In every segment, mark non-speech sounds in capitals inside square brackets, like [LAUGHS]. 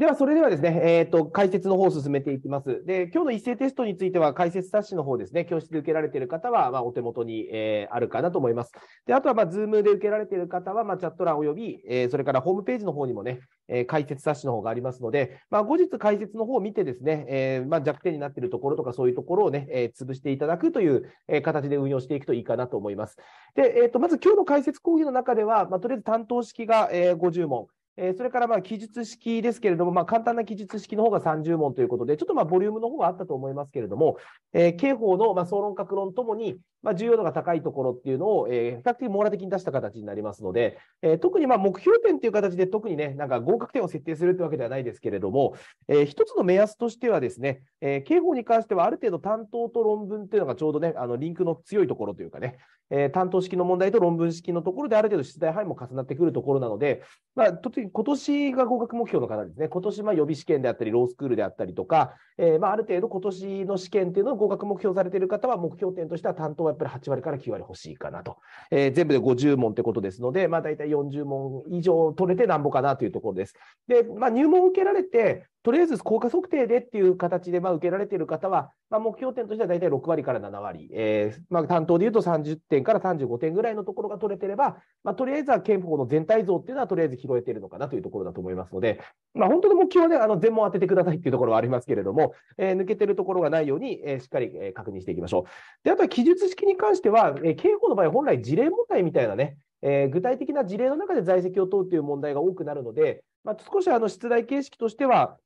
では、それではですね、えっ、ー、と、解説の方を進めていきます。で、今日の一斉テストについては、解説冊子の方ですね、教室で受けられている方は、まあ、お手元に、えー、あるかなと思います。で、あとは、まあ、ズームで受けられている方は、まあ、チャット欄および、えー、それからホームページの方にもね、え解説冊子の方がありますので、まあ、後日解説の方を見てですね、えまあ、弱点になっているところとか、そういうところをね、え潰していただくという、え形で運用していくといいかなと思います。で、えっ、と、まず今日の解説講義の中では、まあ、とりあえず担当式が、え50問。えー、それからまあ記述式ですけれども、まあ、簡単な記述式の方が30問ということで、ちょっとまあボリュームの方はあったと思いますけれども、えー、刑法のまあ総論、格論ともに、まあ、重要度が高いところっていうのを、えー、比較的網羅的に出した形になりますので、えー、特にまあ目標点っていう形で、特にね、なんか合格点を設定するってわけではないですけれども、えー、一つの目安としてはですね、えー、刑法に関してはある程度担当と論文っていうのがちょうどね、あのリンクの強いところというかね、えー、担当式の問題と論文式のところである程度出題範囲も重なってくるところなので、まあ、特に今年が合格目標の方ですね、今年ま予備試験であったり、ロースクールであったりとか、えー、まあある程度今年の試験っていうのを合格目標されている方は、目標点としては担当はやっぱり8割から9割欲しいかなと、えー、全部で50問ってことですので、まあ、大体40問以上取れてなんぼかなというところです。でまあ、入門受けられて、とりあえず効果測定でっていう形でまあ受けられている方は、まあ、目標点としては大体6割から7割、えーまあ、担当でいうと30点から35点ぐらいのところが取れてれば、まあ、とりあえずは憲法の全体像っていうのはとりあえず拾えているのかなというところだと思いますので、まあ、本当の目標は、ね、あの全問当ててくださいっていうところはありますけれども、えー、抜けてるところがないように、えー、しっかり、確認していきましょう。であとは記述式に関しては、えー、刑法の場合、本来事例問題みたいなね、えー、具体的な事例の中で在籍を問うという問題が多くなるので、まあ、少しあの出題形式としては、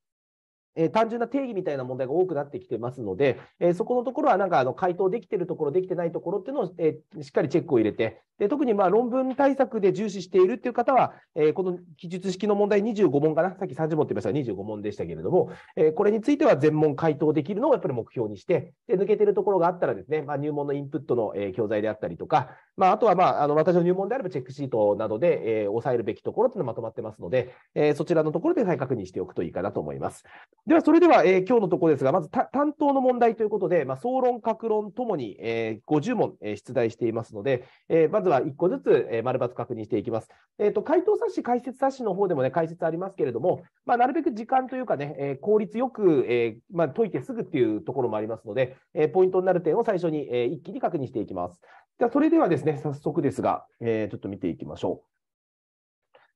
えー、単純な定義みたいな問題が多くなってきてますので、えー、そこのところはなんかあの回答できてるところ、できてないところっていうのを、えー、しっかりチェックを入れて、で特にまあ論文対策で重視しているっていう方は、えこの記述式の問題25問かな、さっき30問って言いましたが25問でしたけれども、えこれについては全問回答できるのをやっぱり目標にして、で抜けてるところがあったらですね、まあ、入門のインプットの、え教材であったりとか、まあ、あとは、まあ、あの私の入門であればチェックシートなどで、え抑えるべきところっていうのまとまってますので、えそちらのところで再確認しておくといいかなと思います。では、それでは、えー、今日のところですが、まず担当の問題ということで、まあ、総論、各論ともに、えー、50問、えー、出題していますので、えー、まずは1個ずつ、えー、丸抜確認していきます。えーと、回答冊子、解説冊子の方でも、ね、解説ありますけれども、まあ、なるべく時間というかね、えー、効率よく、えーまあ、解いてすぐっていうところもありますので、えー、ポイントになる点を最初に、えー、一気に確認していきます。じゃそれではですね、早速ですが、えー、ちょっと見ていきましょう。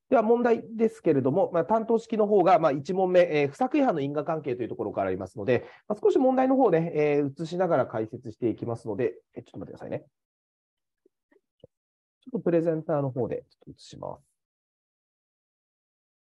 では問題ですけれども、まあ、担当式の方が、まあ、1問目、えー、不作違反の因果関係というところからありますので、まあ、少し問題の方ね、えー、映しながら解説していきますので、えちょっと待ってくださいね。ちょっとプレゼンターの方でちょっと映します。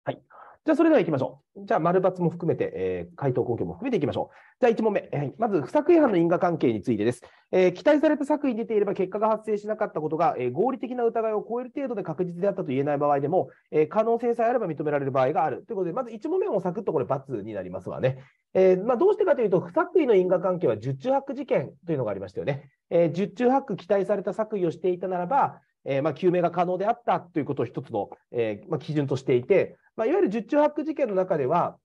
はい。じゃあ、それでは行きましょう。じゃあ、丸抜も含めて、えー、回答根拠も含めていきましょう。じゃあ、1問目。えまず、不作違反の因果関係についてです。えー、期待された作為に出ていれば結果が発生しなかったことが、えー、合理的な疑いを超える程度で確実であったと言えない場合でも、えー、可能性さえあれば認められる場合がある。ということで、まず1問目もサクッとこれ、罰になりますわね。えーまあ、どうしてかというと、不作為の因果関係は、十中八九事件というのがありましたよね。えー、十中八九期待された作為をしていたならば、えー、まあ、究明が可能であったということを一つの、えー、まあ、基準としていて、まあ、いわゆる十中八九事件の中では、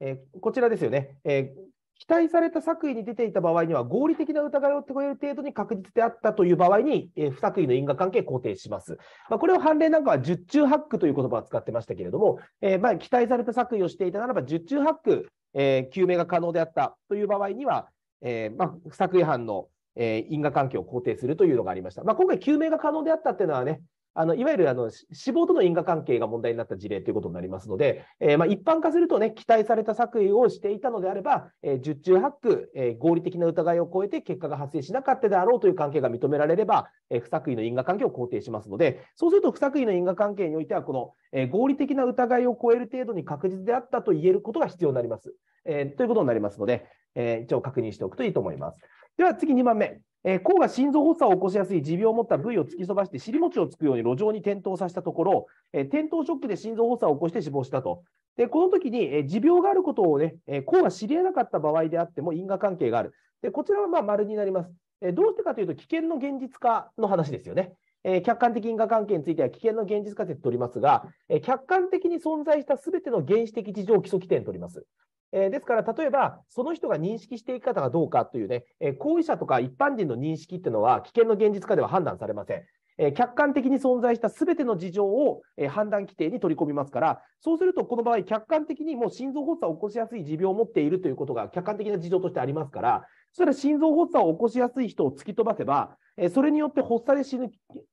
えー、こちらですよね、え期待された作為に出ていた場合には、合理的な疑いを超える程度に確実であったという場合に、え不作為の因果関係を肯定します。まあ、これを判例なんかは、十中八九という言葉を使ってましたけれども、えまあ、期待された作為をしていたならば、十中八九、えー、究明が可能であったという場合には、えまあ、不作為犯のえー、因果関係を肯定するというのがありました。まあ、今回救命が可能であったっていうのはね、あの、いわゆるあの、死亡との因果関係が問題になった事例ということになりますので、えー、まあ、一般化するとね、期待された作為をしていたのであれば、えー、十中八九、えー、合理的な疑いを超えて結果が発生しなかったであろうという関係が認められれば、え不作為の因果関係を肯定しますので、そうすると不作為の因果関係においては、この、え合理的な疑いを超える程度に確実であったと言えることが必要になります。えということになりますので、えー、一応確認しておくといいと思います。では次2番目。えー、甲が心臓発作を起こしやすい持病を持った部位を突き飛ばして尻餅をつくように路上に転倒させたところ、えー、転倒ショックで心臓発作を起こして死亡したと。でこの時に、えー、持病があることをね、えー、甲が知り得なかった場合であっても因果関係がある。でこちらはまあ丸になります。えどうしてかというと危険の現実化の話ですよね。えー、客観的因果関係については危険の現実仮説とりますが、えー、客観的に存在したすべての原始的事情基礎規定とります。えー、ですから、例えば、その人が認識していき方がどうかというね、え行為者とか一般人の認識っていうのは、危険の現実化では判断されません。え客観的に存在したすべての事情を、え判断規定に取り込みますから、そうすると、この場合、客観的にもう心臓発作を起こしやすい持病を持っているということが、客観的な事情としてありますから、それは心臓発作を起こしやすい人を突き飛ばせば、えそれによって発作で死ぬ、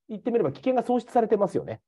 言ってみれば危険が喪失されてますよね。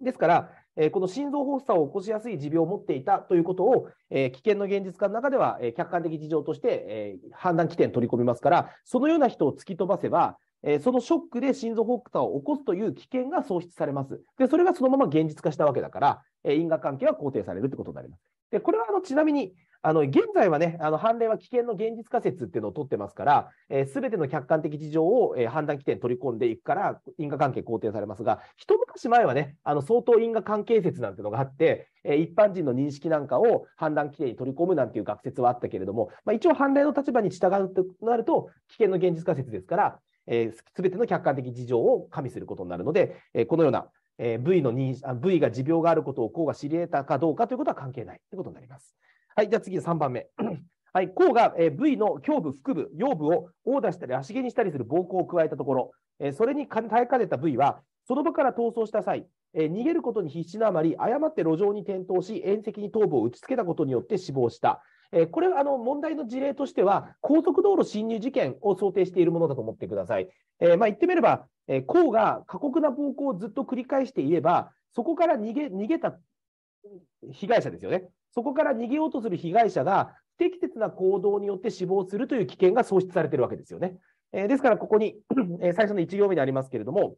ですから、えこの心臓発作を起こしやすい持病を持っていたということを、え危険の現実化の中では、え客観的事情として、え判断基点取り込みますから、そのような人を突き飛ばせば、えそのショックで心臓発作を起こすという危険が喪失されます。で、それがそのまま現実化したわけだから、え因果関係は肯定されるということになります。で、これはあのちなみに、あの、現在はね、あの、判例は危険の現実仮説っていうのを取ってますから、す、えー、べ、ての客観的事情を、えー、判断規定に取り込んでいくから、因果関係肯定されますが、一昔前はね、あの、相当因果関係説なんてのがあって、えー、一般人の認識なんかを判断規定に取り込むなんていう学説はあったけれども、まあ、一応判例の立場に従うとなると、危険の現実仮説ですから、えー、全ての客観的事情を加味することになるので、えー、このような、えー、部位の認が持病があることを公が知り得たかどうかということは関係ないということになります。はい、じゃあ次3番目。[CLEARS THROAT] はい、甲が、えー、部位の胸部、腹部、腰部を殴打したり足毛にしたりする暴行を加えたところ、えー、それに耐えかねた部位は、その場から逃走した際、えー、逃げることに必死のあまり、誤って路上に転倒し、縁石に頭部を打ちつけたことによって死亡した。えこれはあの問題の事例としては、高速道路侵入事件を想定しているものだと思ってください。えまあ、言ってみれば、えー、が過酷な暴行をずっと繰り返していれば、そこから逃げ逃げた被害者ですよね。そこから逃げようとする被害者が不適切な行動によって死亡するという危険が創出されているわけですよね。えー、ですから、ここに最初の1行目にありますけれども、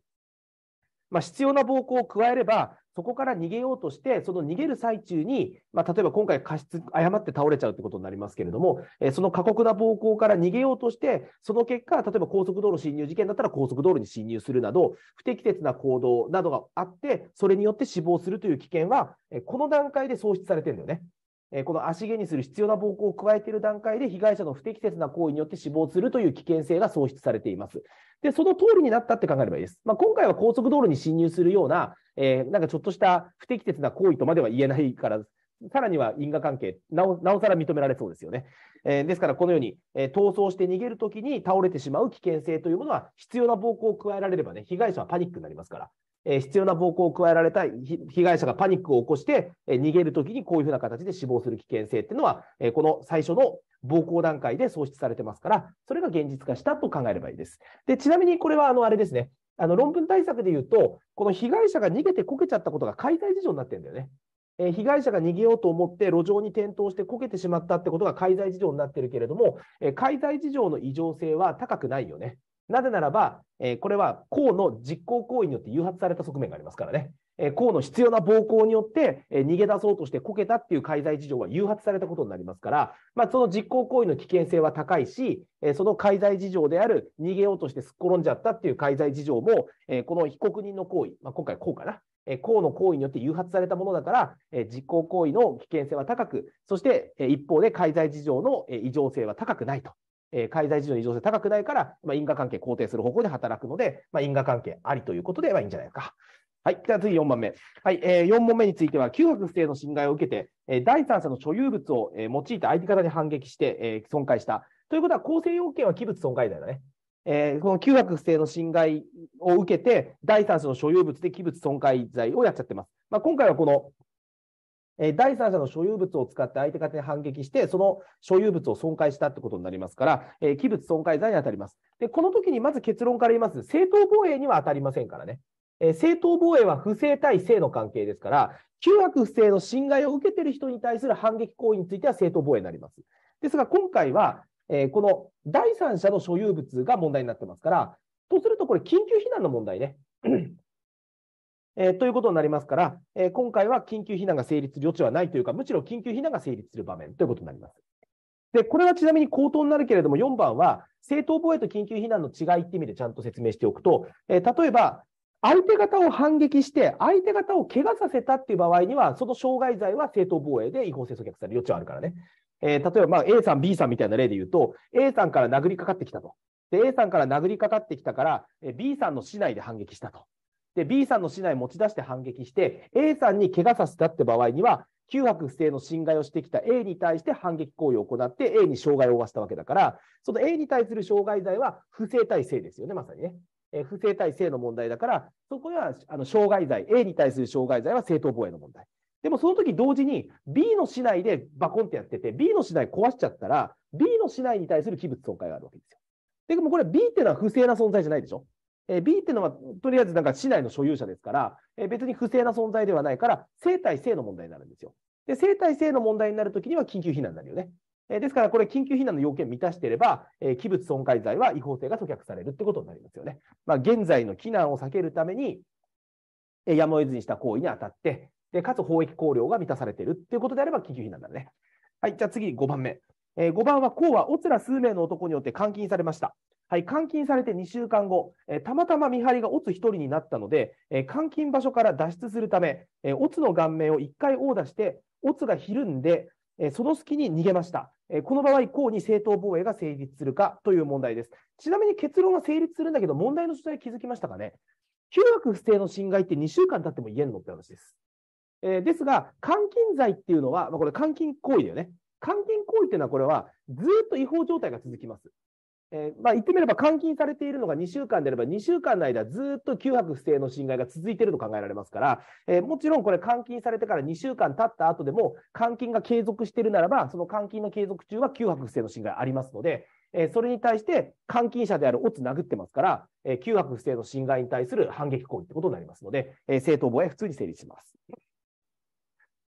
まあ、必要な暴行を加えれば、そこから逃げようとして、その逃げる最中に、まあ、例えば今回過失、誤って倒れちゃうということになりますけれども、えー、その過酷な暴行から逃げようとして、その結果、例えば高速道路侵入事件だったら高速道路に侵入するなど、不適切な行動などがあって、それによって死亡するという危険は、えこの段階で創出されてるんだよね。この足毛にする必要な暴行を加えている段階で、被害者の不適切な行為によって死亡するという危険性が創出されています。で、その通りになったって考えればいいです。まあ、今回は高速道路に侵入するような、えー、なんかちょっとした不適切な行為とまでは言えないから、さらには因果関係なお、なおさら認められそうですよね。えー、ですから、このように、えー、逃走して逃げるときに倒れてしまう危険性というものは、必要な暴行を加えられればね、被害者はパニックになりますから、えー、必要な暴行を加えられた被害者がパニックを起こして、えー、逃げるときにこういうふうな形で死亡する危険性っていうのは、えー、この最初の暴行段階で創出されてますから、それが現実化したと考えればいいです。でちなみにこれはあのあれですね、あの論文対策で言うと、この被害者が逃げてこけちゃったことが解体事情になってるんだよね。えー、被害者が逃げようと思って路上に転倒してこけてしまったってことが介在事情になってるけれども、えー、介在事情の異常性は高くないよね。なぜならば、えー、これは公の実行行為によって誘発された側面がありますからね。えー、公の必要な暴行によって、えー、逃げ出そうとしてこけたっていう介在事情は誘発されたことになりますから、まあ、その実行行為の危険性は高いし、えー、その介在事情である逃げようとしてすっ転んじゃったっていう介在事情も、えー、この被告人の行為、まあ、今回こうかな。えー、公の行為によって誘発されたものだから、えー、実行行為の危険性は高く、そして、えー、一方で介在事情の、えー、異常性は高くないとえー、介在事情の異常性高くないから、まあ、因果関係肯定する方向で働くので、まあ、因果関係ありということで、はいいんじゃないか。はい。では次4番目。はい。えー、4問目については、旧学不正の侵害を受けて、えー、第三者の所有物を、えー、用いて相手方に反撃して、えー、損壊した。ということは、構成要件は器物損壊罪だよね。えー、この旧学不正の侵害を受けて、第三者の所有物で器物損壊罪をやっちゃってます。まあ、今回はこの、え第三者の所有物を使って相手方に反撃して、その所有物を損壊したってことになりますから、えー、器物損壊罪に当たります。で、この時にまず結論から言います。正当防衛には当たりませんからね。え正当防衛は不正対正の関係ですから、旧悪不正の侵害を受けている人に対する反撃行為については正当防衛になります。ですが、今回は、えこの第三者の所有物が問題になってますから、とするとこれ緊急避難の問題ね。えー、ということになりますから、えー、今回は緊急避難が成立する余地はないというか、むしろ緊急避難が成立する場面ということになります。で、これはちなみに口頭になるけれども、4番は、正当防衛と緊急避難の違いって意味でちゃんと説明しておくと、えー、例えば、相手方を反撃して、相手方を怪我させたっていう場合には、その傷害罪は正当防衛で違法性阻却される余地はあるからね。えー、例えば、まあ、A さん、B さんみたいな例で言うと、A さんから殴りかかってきたと。で、A さんから殴りかかってきたから、B さんの市内で反撃したと。で、B さんの竹刀持ち出して反撃して、A さんに怪我させたって場合には、旧白不正の侵害をしてきた A に対して反撃行為を行って、A に障害を負わせたわけだから、その A に対する障害罪は不正対性ですよね、まさにね。え不正対性の問題だから、そこはあの障害罪、A に対する障害罪は正当防衛の問題。でもその時同時に B の市内でバコンってやってて、B の市内壊しちゃったら、B の市内に対する器物損壊があるわけですよ。でもこれ B っていうのは不正な存在じゃないでしょ。えー、B っていうのは、とりあえずなんか市内の所有者ですから、えー、別に不正な存在ではないから、生体性の問題になるんですよ。で、生体性の問題になるときには緊急避難になるよね。えー、ですから、これ、緊急避難の要件を満たしていれば、え器物損壊罪は違法性が阻却されるってことになりますよね。まあ、現在の避難を避けるために、えやむを得ずにした行為に当たって、で、かつ法益考慮が満たされているっていうことであれば、緊急避難なるね。はい、じゃあ次、5番目。えー、5番はうはおつら数名の男によって監禁されました。はい、監禁されて2週間後、えー、たまたま見張りがオツ1人になったので、えー、監禁場所から脱出するため、えー、オツの顔面を1回殴打して、オツがひるんで、えその隙に逃げました。えこの場合、うに正当防衛が成立するかという問題です。ちなみに結論は成立するんだけど、問題の主在気づきましたかね。旧約不正の侵害って2週間経っても言えんのって話です。えですが、監禁罪っていうのは、まあ、これ監禁行為だよね。監禁行為というのは、これはずっと違法状態が続きます。えー、まあ、言ってみれば監禁されているのが2週間であれば、2週間の間、ずっと脅迫不正の侵害が続いていると考えられますから、えー、もちろんこれ、監禁されてから2週間経った後でも、監禁が継続しているならば、その監禁の継続中は脅迫不正の侵害ありますので、えー、それに対して監禁者であるオツ殴ってますから、えー、脅迫不正の侵害に対する反撃行為ということになりますので、え正当防衛、普通に成立します。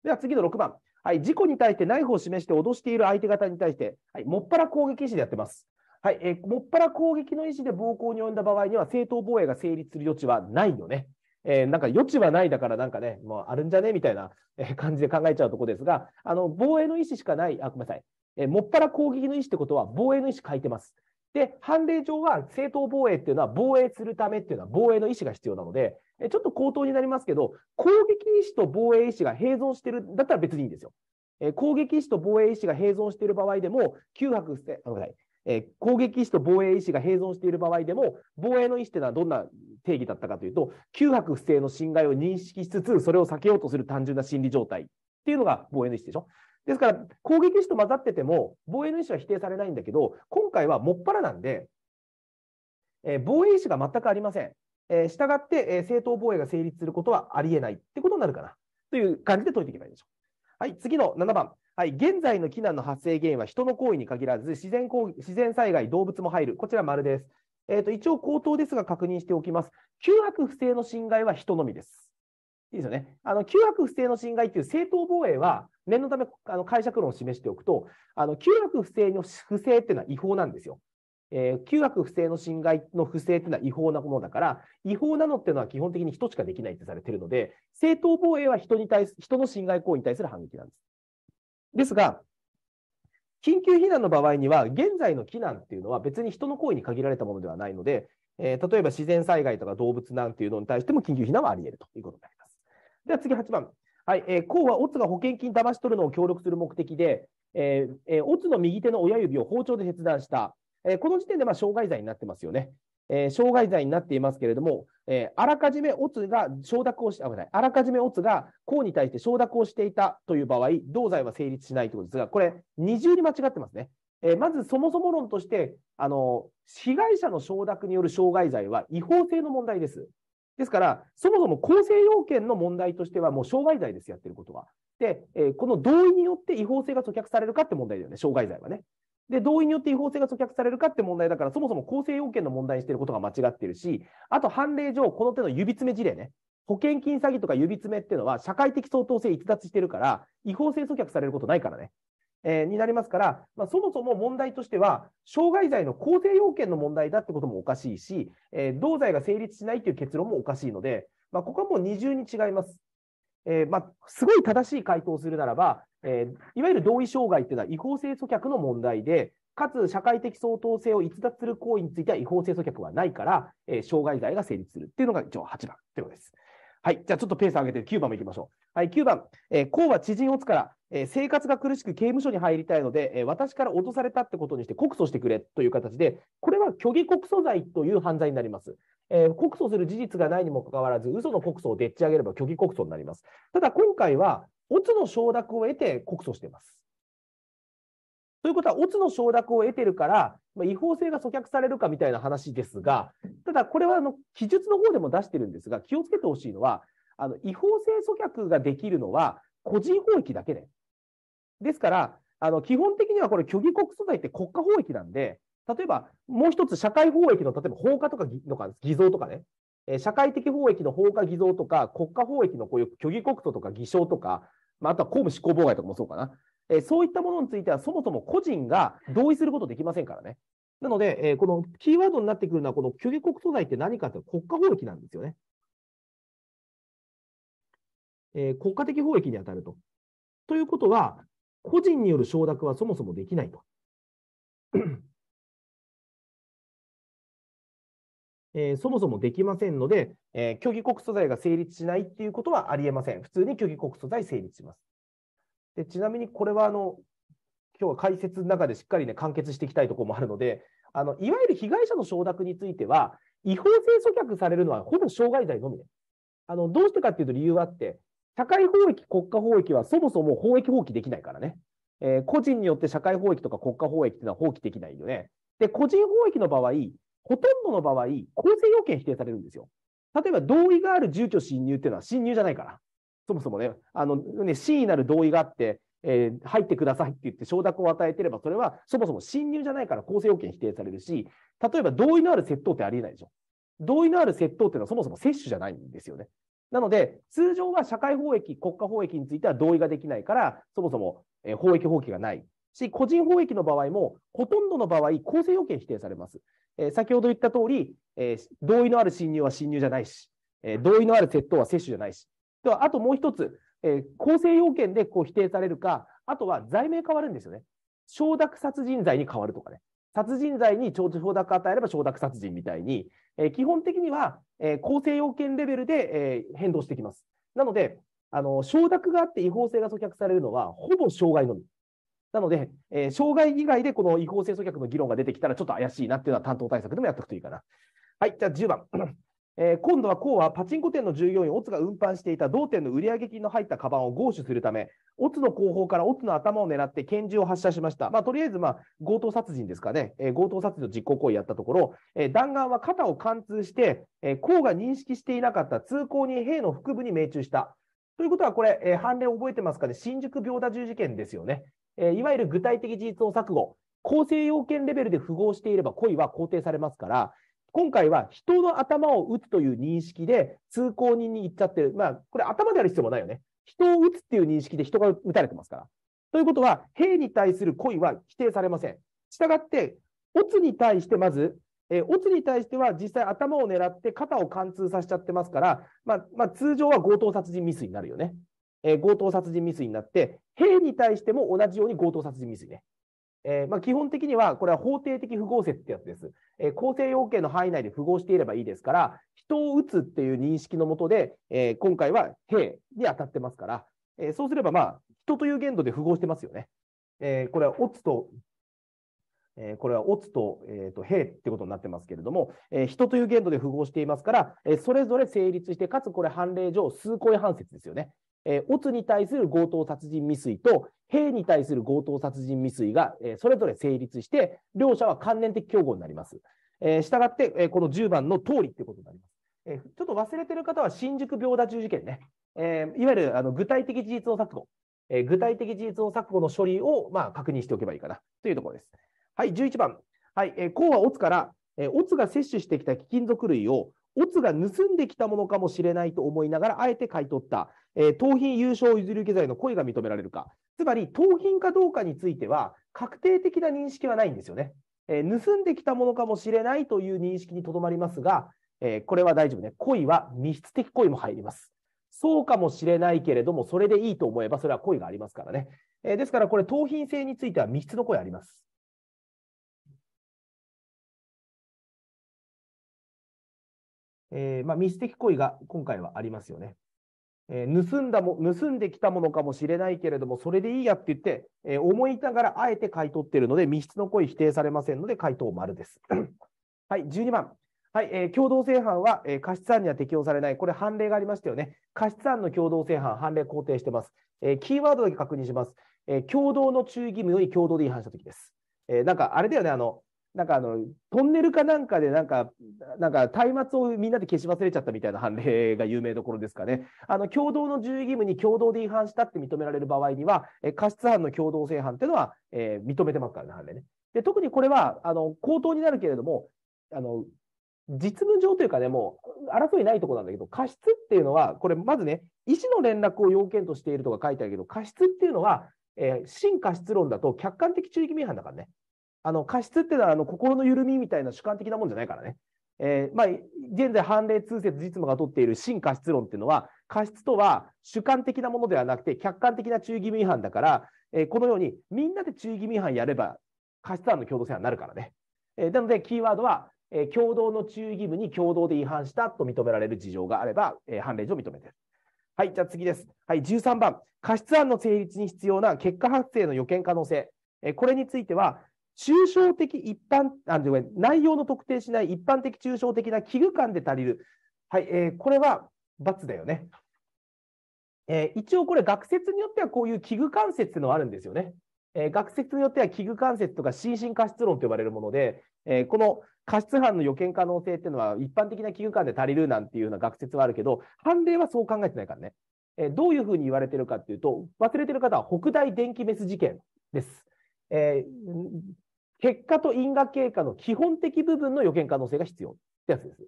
では次の6番。はい、事故に対してナイフを示して脅している相手方に対して、はい、もっぱら攻撃意思でやってます。はい、えー、もっぱら攻撃の意思で暴行に及んだ場合には、正当防衛が成立する余地はないよね。えー、なんか余地はないだからなんかね、もうあるんじゃねみたいな感じで考えちゃうところですが、あの、防衛の意思しかない、あ、ごめんなさい。えー、もっぱら攻撃の意思ってことは、防衛の意思書いてます。で、判例上は正当防衛っていうのは防衛するためっていうのは防衛の意思が必要なので、ちょっと口頭になりますけど、攻撃意思と防衛意思が併存してるんだったら別にいいんですよ。え攻撃意思と防衛意思が併存している場合でも、9泊捨て、ごめんなさい。え攻撃意思と防衛意思が併存している場合でも、防衛の意思というのはどんな定義だったかというと、9泊不正の侵害を認識しつつ、それを避けようとする単純な心理状態っていうのが防衛の意思でしょ。ですから、攻撃手と混ざってても、防衛の意思は否定されないんだけど、今回はもっぱらなんで、えー、防衛意思が全くありません。えー、従って、えー、正当防衛が成立することはありえないってことになるかなという感じで解いていけばいいでしょう。はい、次の7番。はい、現在の避難の発生原因は人の行為に限らず自然自然災害、動物も入る。こちら丸です。えーと、一応、口頭ですが確認しておきます。急迫不正の侵害は人のみです。いいですよね。あの急迫不正の侵害ていう正当防衛は念のためあの解釈論を示しておくと、あの旧約不正の不正っていうのは違法なんですよ。えー、旧約不正の侵害の不正というのは違法なものだから、違法なのっていうのは基本的に人しかできないってされているので、正当防衛は人に対す人の侵害行為に対する反撃なんです。ですが、緊急避難の場合には、現在の避難っていうのは別に人の行為に限られたものではないので、えー、例えば自然災害とか動物なんていうのに対しても緊急避難はあり得るということになります。では次8番。はい、えー、うはオツが保険金騙し取るのを協力する目的で、えーえー、オツの右手の親指を包丁で切断した、えー、この時点でまあ傷害罪になってますよね。えー、傷害罪になっていますけれども、えー、あらかじめオツが承諾をし、あ、ない、あらかじめオツが公に対して承諾をしていたという場合、同罪は成立しないということですが、これ、二重に間違ってますね。えー、まずそもそも論として、あの、被害者の承諾による傷害罪は違法性の問題です。ですから、そもそも構成要件の問題としては、もう傷害罪です、やってることは。で、えー、この同意によって違法性が阻却されるかって問題だよね、傷害罪はね。で、同意によって違法性が阻却されるかって問題だから、そもそも構成要件の問題にしてることが間違ってるし、あと判例上、この手の指詰め事例ね、保険金詐欺とか指詰めっていうのは、社会的相当性逸脱してるから、違法性阻却されることないからね。えー、になりますから、まあ、そもそも問題としては、傷害罪の構成要件の問題だってこともおかしいし、えー、同罪が成立しないという結論もおかしいので、まあ、ここはもう二重に違います。えー、まあ、すごい正しい回答をするならば、えいわゆる同意障害というのは違法性阻却の問題で、かつ社会的相当性を逸脱する行為については違法性阻却はないから、えー、障害罪が成立するっていうのが一応8番ということです。はい、じゃあちょっとペース上げて9番もいきましょう。はい、9番、えー、公は知人をつから、えー、生活が苦しく刑務所に入りたいので、えー、私から脅されたってことにして告訴してくれという形で、これは虚偽告訴罪という犯罪になります。えー、告訴する事実がないにもかかわらず、嘘の告訴をでっち上げれば虚偽告訴になります。ただ、今回は、オツの承諾を得て告訴しています。ということは、オツの承諾を得てるから、まあ、違法性が阻却されるかみたいな話ですが、ただこれはあの記述の方でも出してるんですが、気をつけてほしいのは、あの違法性阻却ができるのは個人法益だけで。ですから、あの基本的にはこれ虚偽国訴罪って国家法益なんで、例えばもう一つ社会法益の例えば放火とかとか偽造とかね、え社会的法益の放火偽造とか国家法益のこういう虚偽国訴とか偽証とか、まあ、あとは公務執行妨害とかもそうかな。えそういったものについては、そもそも個人が同意することできませんからね。なので、えこのキーワードになってくるのは、この虚偽国訴罪って何かって国家法益なんですよね。えー、国家的法益に当たると。ということは、個人による承諾はそもそもできないと。[CLEARS THROAT] えー、そもそもできませんので、えー、虚偽告訴罪が成立しないっていうことはありえません。普通に虚偽告訴罪成立します。でちなみにこれはあの今日は解説の中でしっかり、ね、完結していきたいところもあるのであの、いわゆる被害者の承諾については、違法性阻却されるのはほぼ傷害罪のみです。あのどうしてかっていうと理由はあって、社会法益、国家法益はそもそも法益放棄できないからね。えー、個人によって社会法益とか国家法益っていうのは放棄できないよね。で、個人法益の場合、ほとんどの場合、構成要件否定されるんですよ。例えば、同意がある住居侵入っていうのは侵入じゃないから。そもそもね、あのね真意なる同意があって、えー、入ってくださいって言って承諾を与えてれば、それはそもそも侵入じゃないから構成要件否定されるし、例えば同意のある窃盗ってありえないでしょ。同意のある窃盗っていうのはそもそも摂取じゃないんですよね。なので、通常は社会法益、国家法益については同意ができないから、そもそも法益法規がないし、個人法益の場合も、ほとんどの場合、構成要件否定されます。え先ほど言った通り、え同意のある侵入は侵入じゃないし、え同意のある窃盗は接取じゃないし、ではあともう一つ、え構成要件でこう否定されるか、あとは罪名変わるんですよね。承諾殺人罪に変わるとかね。殺人罪に懲承諾を与えれば承諾殺人みたいに、えー、基本的には、えー、構成要件レベルで、えー、変動してきます。なので、あの承諾があって違法性が阻却されるのは、ほぼ障害のみ。なので、えー、障害以外でこの違法性阻却の議論が出てきたら、ちょっと怪しいなっていうのは担当対策でもやっておくといいかな。はい、じゃあ10番。えー、今度はこうはパチンコ店の従業員、オツが運搬していた同店の売上金の入ったカバンを強取するため、オツの後方からオツの頭を狙って拳銃を発射しました。まあ、とりあえず、まあ、強盗殺人ですかね、えー、強盗殺人の実行行為やったところ、えー、弾丸は肩を貫通して、えー、甲が認識していなかった通行に兵の腹部に命中した。ということは、これ、えー、判例覚えてますかね、新宿秒打銃事件ですよね。えいわゆる具体的事実を錯誤、構成要件レベルで符合していれば故意は肯定されますから、今回は人の頭を打つという認識で通行人に行っちゃってる。まあ、これ頭である必要もないよね。人を打つっていう認識で人が打たれてますから。ということは、兵に対する故意は否定されません。したがって、オツに対してまず、えー、オツに対しては実際頭を狙って肩を貫通させちゃってますから、まあ、まあ、通常は強盗殺人未遂になるよね。えー、強盗殺人未遂になって、兵に対しても同じように強盗殺人未遂ね。えー、まあ、基本的にはこれは法定的不合説ってやつです。えー、構成要件の範囲内で符合していればいいですから、人を打つっていう認識のもとで、えー、今回は兵に当たってますから、えそうすれば、まあ、人という限度で符合してますよね。えこれはオツと、えこれはオツと,、えー、と兵ってことになってますけれども、え人という限度で符合していますから、えそれぞれ成立して、かつこれ判例上、数個違反説ですよね。えー、オツに対する強盗殺人未遂と、兵に対する強盗殺人未遂が、えー、それぞれ成立して、両者は関連的競合になります。えー、従って、えー、この10番の通りということになります。えー、ちょっと忘れてる方は、新宿病打中事件ね。えー、いわゆるあの具体的事実の錯誤、えー、具体的事実の錯誤の処理を、まあ、確認しておけばいいかなというところです。はい、11番。はい、えー、甲は乙から、えー、が摂取してきた貴金属類をオツが盗んできたものかもしれないと思いながら、あえて買い取った、えー、盗品優勝譲り受け罪の故意が認められるか、つまり盗品かどうかについては、確定的な認識はないんですよね。えー、盗んできたものかもしれないという認識にとどまりますが、えー、これは大丈夫ね。故意は密室的故意も入ります。そうかもしれないけれども、それでいいと思えば、それは故意がありますからね。えー、ですから、これ、盗品性については密室の声あります。えー、まあ、密的行為が今回はありますよね。えー、盗んだも、盗んできたものかもしれないけれども、それでいいやって言って、えー、思いながらあえて買い取っているので、密室の行為否定されませんので、回答丸です。[CLEARS THROAT] はい、12番。はい、えー、共同正犯は、えー、過失案には適用されない。これ、判例がありましたよね。過失案の共同正犯、判例肯定してます。えー、キーワードだけ確認します。えー、共同の注意義務より共同で違反したときです。えー、なんか、あれだよね、あの、なんかあのトンネルかなんかでなんか、なんか松明をみんなで消し忘れちゃったみたいな判例が有名どころですかね、あの共同の従義務に共同で違反したって認められる場合には、え過失犯の共同正犯っていうのは、えー、認めてますからね、判例ね。で特にこれはあの口頭になるけれどもあの、実務上というかね、もう争いないところなんだけど、過失っていうのは、これ、まずね、医師の連絡を要件としているとか書いてあるけど、過失っていうのは、えー、過失論だと客観的注意義務違反だからね。あの過失っていうのはあの心の緩みみたいな主観的なもんじゃないからね。えー、まあ、現在、判例通説実務がとっている新過失論っていうのは、過失とは主観的なものではなくて、客観的な注意義務違反だから、えー、このようにみんなで注意義務違反やれば、過失案の共同性はなるからね。えー、なので、キーワードは、え共同の注意義務に共同で違反したと認められる事情があれば、え判例上認めている。はい、じゃあ次です。はい、13番、過失案の成立に必要な結果発生の予見可能性。えこれについては、抽象的一般あ内容の特定しない一般的抽象的な器具感で足りる、はいえー、これは×だよね。えー、一応これ学説によってはこういう器具関節いうのあるんですよね。えー、学説によっては器具関節とか心身過失論と呼ばれるもので、えー、この過失犯の予見可能性っていうのは一般的な器具感で足りるなんていうような学説はあるけど判例はそう考えてないからね、えー、どういうふうに言われてるかっていうと忘れてる方は北大電気メス事件です、え結果と因果経過の基本的部分の予見可能性が必要ってやつです。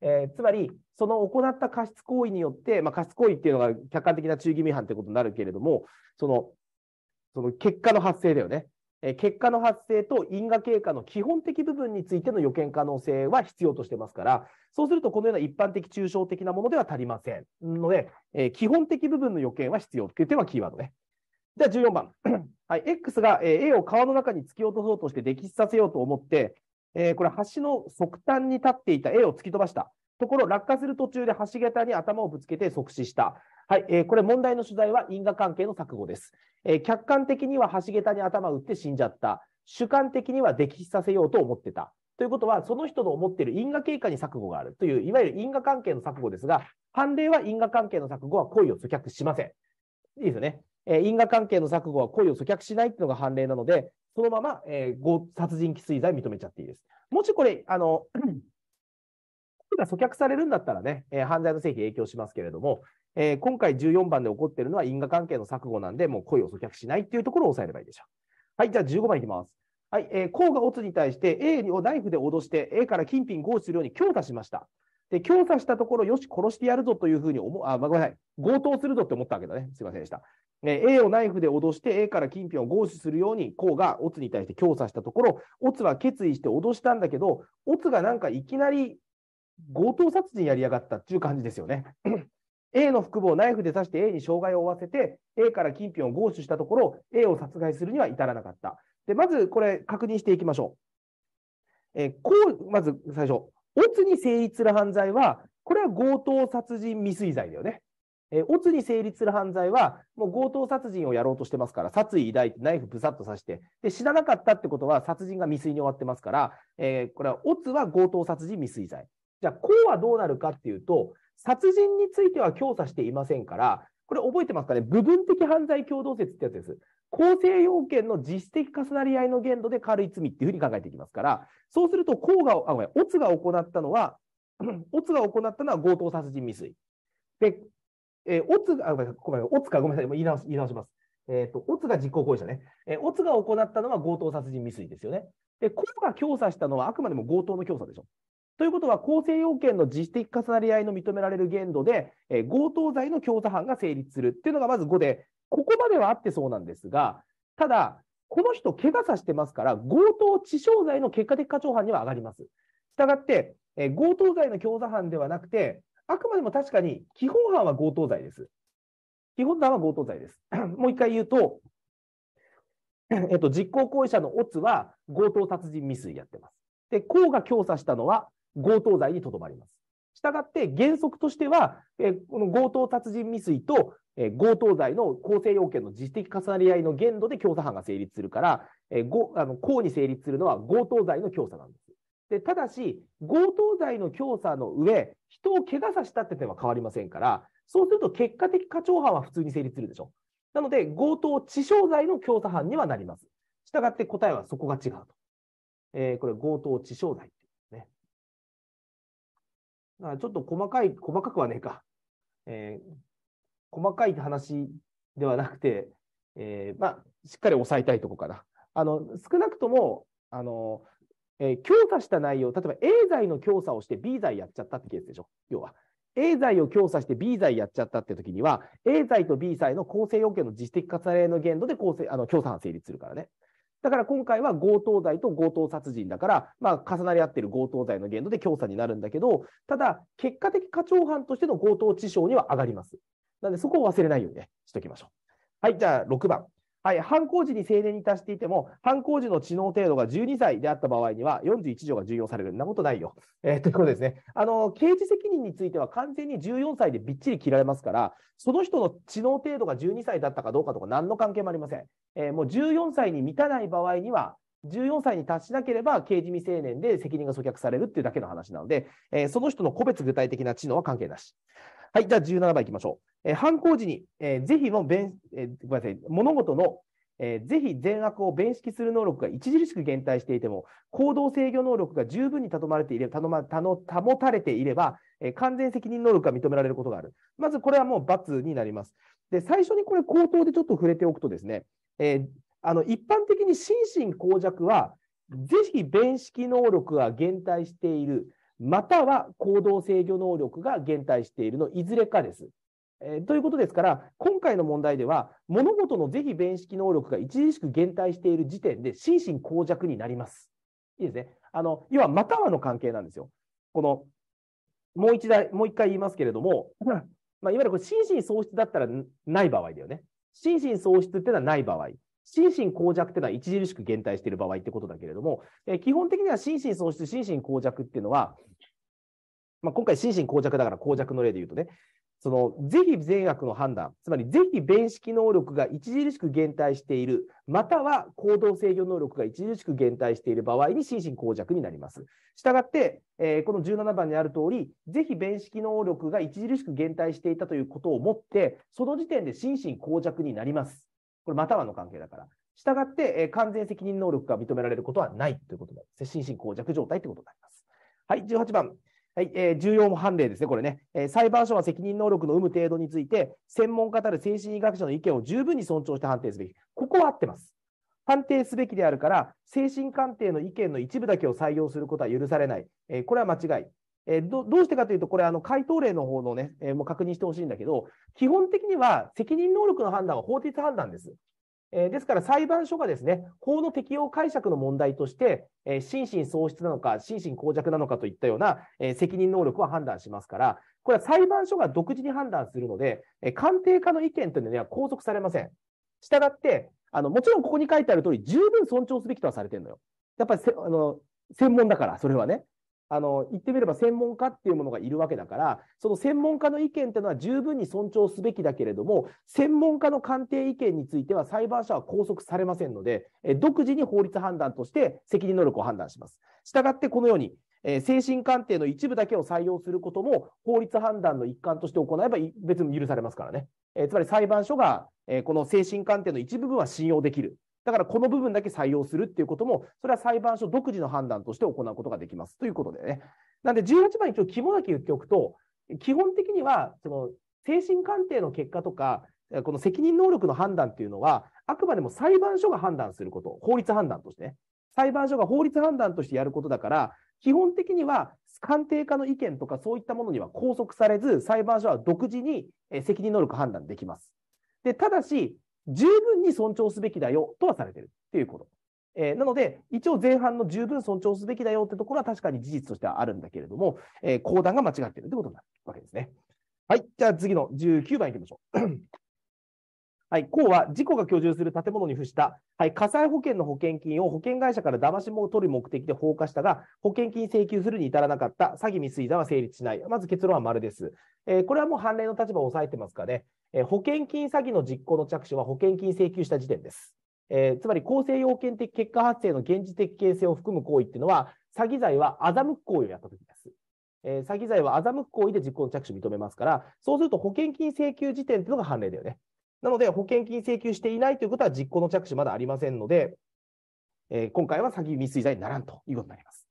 えー、つまり、その行った過失行為によって、まあ、過失行為っていうのが客観的な注意義違反ってことになるけれども、そのその結果の発生だよね、えー、結果の発生と因果経過の基本的部分についての予見可能性は必要としてますから、そうすると、このような一般的、抽象的なものでは足りませんので、えー、基本的部分の予見は必要っていう点はキーワードね。では14番。[CLEARS THROAT] はい、X が A を川の中に突き落とそうとして溺死させようと思って、えー、これ橋の側端に立っていた A を突き飛ばした。ところ、落下する途中で橋桁に頭をぶつけて即死した。はい、えー、これ問題の取材は因果関係の錯誤です。えー、客観的には橋桁に頭を打って死んじゃった。主観的には溺死させようと思ってた。ということは、その人の思っている因果経過に錯誤があるという、いわゆる因果関係の錯誤ですが、判例は因果関係の錯誤は行為を阻却しません。いいですよね。え因果関係の錯誤は故意を阻却しないっていうのが判例なので、そのまま、えー、殺人未遂罪認めちゃっていいです。もしこれ、あの、が阻却されるんだったらね、えー、犯罪の成否影響しますけれども、えー、今回14番で起こっているのは因果関係の錯誤なんで、もう故意を阻却しないっていうところを押さえればいいでしょう。はい、じゃあ15番いきます。はい、えー、甲が乙に対して A をナイフで脅して A から金品合致するように強打しました。で、強査したところ、よし、殺してやるぞというふうに思う、あ、ごめんなさい、強盗するぞって思ったわけだね。すいませんでした。A をナイフで脅して A から金品を強取するようにこうがオツに対して強査したところオツは決意して脅したんだけどオツがなんかいきなり強盗殺人やりやがったっていう感じですよね。[CLEARS THROAT] A の腹部をナイフで刺して A に障害を負わせて A から金品を強取したところ A を殺害するには至らなかった。でまずこれ確認していきましょう。えー、こうまず最初オツに成立する犯罪は、これは強盗殺人未遂罪だよね。えー、オツに成立する犯罪は、もう強盗殺人をやろうとしてますから、殺意抱いてナイフブサッと刺して、で死ななかったってことは、殺人が未遂に終わってますから、えー、これはオツは強盗殺人未遂罪。じゃあ、こうはどうなるかっていうと、殺人については強査していませんから、これ覚えてますかね部分的犯罪共同説ってやつです。構成要件の実質的重なり合いの限度で軽い罪っていうふうに考えていきますから、そうすると、甲が、あ、ごめん、オツが行ったのは、オ [CLEARS THROAT] ツが行ったのは強盗殺人未遂。で、えー、オツが、あ、ごめん、ごめん、オツか、ごめんなさい、言い直し言い直します。えっ、ー、と、オツが実行行為者ね。えー、オツが行ったのは強盗殺人未遂ですよね。で、甲が強査したのはあくまでも強盗の強査でしょ。ということは、構成要件の実質的重なり合いの認められる限度で、えー、強盗罪の強査犯が成立するっていうのがまず5で、ここまではあってそうなんですが、ただ、この人、怪我させてますから、強盗致傷罪の結果的課長犯には上がります。したがって、え強盗罪の強座犯ではなくて、あくまでも確かに基本犯は強盗罪です。基本犯は強盗罪です。[COUGHS] もう一回言うと、[COUGHS] えっと、実行行為者のオツは強盗殺人未遂やってます。で、甲が強査したのは強盗罪にとどまります。したがって原則としては、えー、この強盗殺人未遂と、えー、強盗罪の構成要件の実的重なり合いの限度で強査犯が成立するから、えー、ごあの公に成立するのは強盗罪の強査なんです。でただし、強盗罪の強査の上、人を怪我させたって点は変わりませんから、そうすると結果的過長犯は普通に成立するでしょ。なので、強盗致傷罪の強査犯にはなります。したがって答えはそこが違うと。えー、これ、強盗致傷罪ちょっと細かい、細かくはねえか。えー、細かい話ではなくて、えー、まあ、しっかり抑えたいとこかな。あの、少なくとも、あの、えー、強査した内容、例えば A 罪の強査をして B 罪やっちゃったってケースでしょ、要は。A 罪を強査して B 罪やっちゃったって時には、A 罪と B 罪の構成要件の実的割れの限度で構成あの強査が成立するからね。だから今回は強盗罪と強盗殺人だから、まあ、重なり合っている強盗罪の限度で強査になるんだけど、ただ、結果的課長犯としての強盗致傷には上がります。なんで、そこを忘れないようにね、しときましょう。はい、じゃあ6番。はい、犯行時に成年に達していても、犯行時の知能程度が12歳であった場合には、41条が重要される。んなことないよ。えー、ということですね。あの、刑事責任については完全に14歳でびっちり切られますから、その人の知能程度が12歳だったかどうかとか何の関係もありません。えー、もう14歳に満たない場合には、14歳に達しなければ刑事未成年で責任が阻却されるっていうだけの話なので、えー、その人の個別具体的な知能は関係なし。はい、じゃあ17番いきましょう。えー、犯行時に、えー、の弁、えー、ごめんなさい、物事の、えー、是善悪を弁識する能力が著しく減退していても、行動制御能力が十分に頼まれていれば、ま保たれていれば、え完全責任能力が認められることがある。まずこれはもう罰になります。で、最初にこれ口頭でちょっと触れておくとですね、えあの一般的に心神耗弱は、ぜひ弁識能力が減退している。または行動制御能力が減退しているのいずれかです。えー、ということですから、今回の問題では、物事の是非弁識能力が著しく減退している時点で、心身耗弱になります。いいですね。あの要は、またはの関係なんですよ。このもう一台もう一回言いますけれども、まあ、いわゆるこれ心身喪失だったらない場合だよね。心身喪失っていうのはない場合。心神耗弱っていうのは著しく減退している場合ってことだけれども、えー、基本的には心神喪失、心神耗弱っていうのは、まあ、今回心神耗弱だから耗弱の例で言うとね、その是非善悪の判断、つまり是非弁識能力が著しく減退している、または行動制御能力が著しく減退している場合に心神耗弱になります。したがって、えー、この17番にある通り、是非弁識能力が著しく減退していたということをもって、その時点で心神耗弱になります。これまたはの関係だから。したがって、えー、完全責任能力が認められることはないということでなす。心神耗弱状態ということになります。はい、18番。はい、えー、重要判例ですね、これね、えー、裁判所は責任能力の有無程度について、専門家たる精神医学者の意見を十分に尊重して判定すべき。ここは合ってます。判定すべきであるから、精神鑑定の意見の一部だけを採用することは許されない。えー、これは間違い。えー、どどうしてかというと、これ、あの回答例の方のね、えー、もう確認してほしいんだけど、基本的には責任能力の判断は法律判断です。えー、ですから、裁判所がですね、法の適用解釈の問題として、えー、心神喪失なのか、心神耗弱なのかといったような、えー、責任能力は判断しますから、これは裁判所が独自に判断するので、えー、鑑定家の意見というのは拘束されません。したがって、あのもちろんここに書いてある通り、十分尊重すべきとはされてるのよ。やっぱりせあの専門だから、それはね。あの言ってみれば専門家っていうものがいるわけだからその専門家の意見っていうのは十分に尊重すべきだけれども専門家の鑑定意見については裁判所は拘束されませんので独自に法律判断として責任能力を判断します。したがってこのようにえ精神鑑定の一部だけを採用することも法律判断の一環として行えば別に許されますからね。えつまり裁判所が、えこの精神鑑定の一部分は信用できる。だからこの部分だけ採用するっていうことも、それは裁判所独自の判断として行うことができますということでね。なんで18番一応肝だけ言っておくと、基本的にはその精神鑑定の結果とか、この責任能力の判断っていうのは、あくまでも裁判所が判断すること、法律判断としてね。裁判所が法律判断としてやることだから、基本的には鑑定家の意見とかそういったものには拘束されず、裁判所は独自に責任能力判断できます。でただし、十分に尊重すべきだよとはされてるっていうこと。えー、なので、一応前半の十分尊重すべきだよってところは確かに事実としてはあるんだけれども、えー、講談が間違ってるってことになるわけですね。はい。じゃあ次の19番いきましょう。はい、公は事故が居住する建物に付した、はい、火災保険の保険金を保険会社から騙しも取る目的で放火したが、保険金請求するに至らなかった詐欺未遂罪は成立しない。まず結論は丸です。えー、これはもう判例の立場を抑えてますかね、えー、保険金詐欺の実行の着手は保険金請求した時点です。えー、つまり構成要件的結果発生の現時的形成を含む行為っていうのは、詐欺罪は欺く行為をやった時です。え詐欺罪は欺く行為で実行の着手認めますから、そうすると保険金請求時点っていうのが判例だよね。なので、保険金請求していないということは実行の着手まだありませんので、えー、今回は詐欺未遂罪にならんということになります。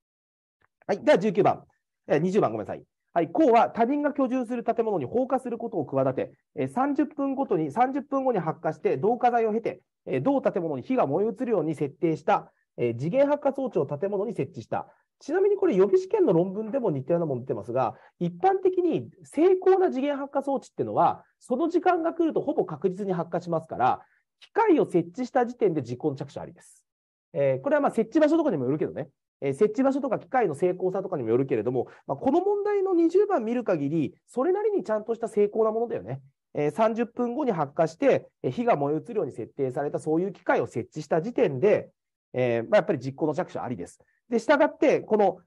はい。では19番、えー、20番ごめんなさい。はい、公は他人が居住する建物に放火することを企て、30分ごとに、30分後に発火して、同火剤を経て、同建物に火が燃え移るように設定した、次元発火装置を建物に設置した。ちなみにこれ予備試験の論文でも似たようなもの出てますが、一般的に成功な次元発火装置っていうのは、その時間が来るとほぼ確実に発火しますから、機械を設置した時点で実行の着手ありです。えー、これはま設置場所とかにもよるけどね、えー、設置場所とか機械の成功さとかにもよるけれども、まあ、この問題の20番見る限り、それなりにちゃんとした成功なものだよね。えー、30分後に発火して、火が燃え移るように設定されたそういう機械を設置した時点で、えまあ、やっぱり実行の着手ありです。で、したがって、この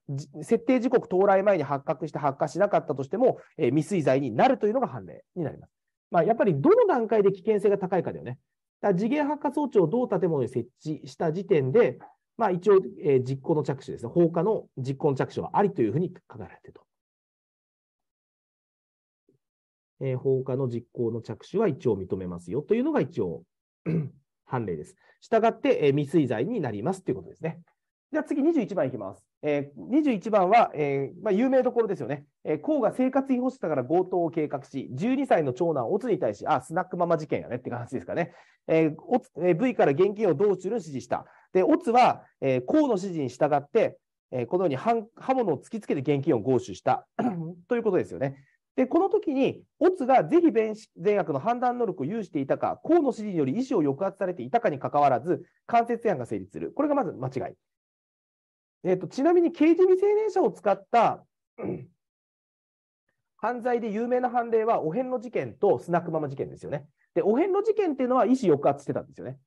設定時刻到来前に発覚して発火しなかったとしても、えー、未遂罪になるというのが判例になります。まあ、やっぱりどの段階で危険性が高いかだよね。だ次元発火装置をどう建物に設置した時点で、まあ、一応、えー、実行の着手ですね、放火の実行の着手はありというふうに書かれていると。えー、放火の実行の着手は一応認めますよというのが一応判例です。したがって、えー、未遂罪になりますということですね。じゃあ次21番いきます。えー、21番は、えー、まあ、有名どころですよね。えー、甲が生活費欲しさから強盗を計画し、12歳の長男、オツに対し、あ、スナックママ事件やねって話ですかね。えーオツえー、v から現金をどうする指示した。で、オツは、えー、甲の指示に従って、えー、このように刃物を突きつけて現金を強取した [CLEARS THROAT] ということですよね。で、この時に、オツがぜひ善悪の判断能力を有していたか、公の指示により意思を抑圧されていたかにかかわらず、間接違反が成立する。これがまず間違い。えっ、ー、と、ちなみに刑事未成年者を使った [CLEARS THROAT] 犯罪で有名な判例は、お遍路事件とスナックママ事件ですよね。で、お遍路事件っていうのは、医師抑圧してたんですよね。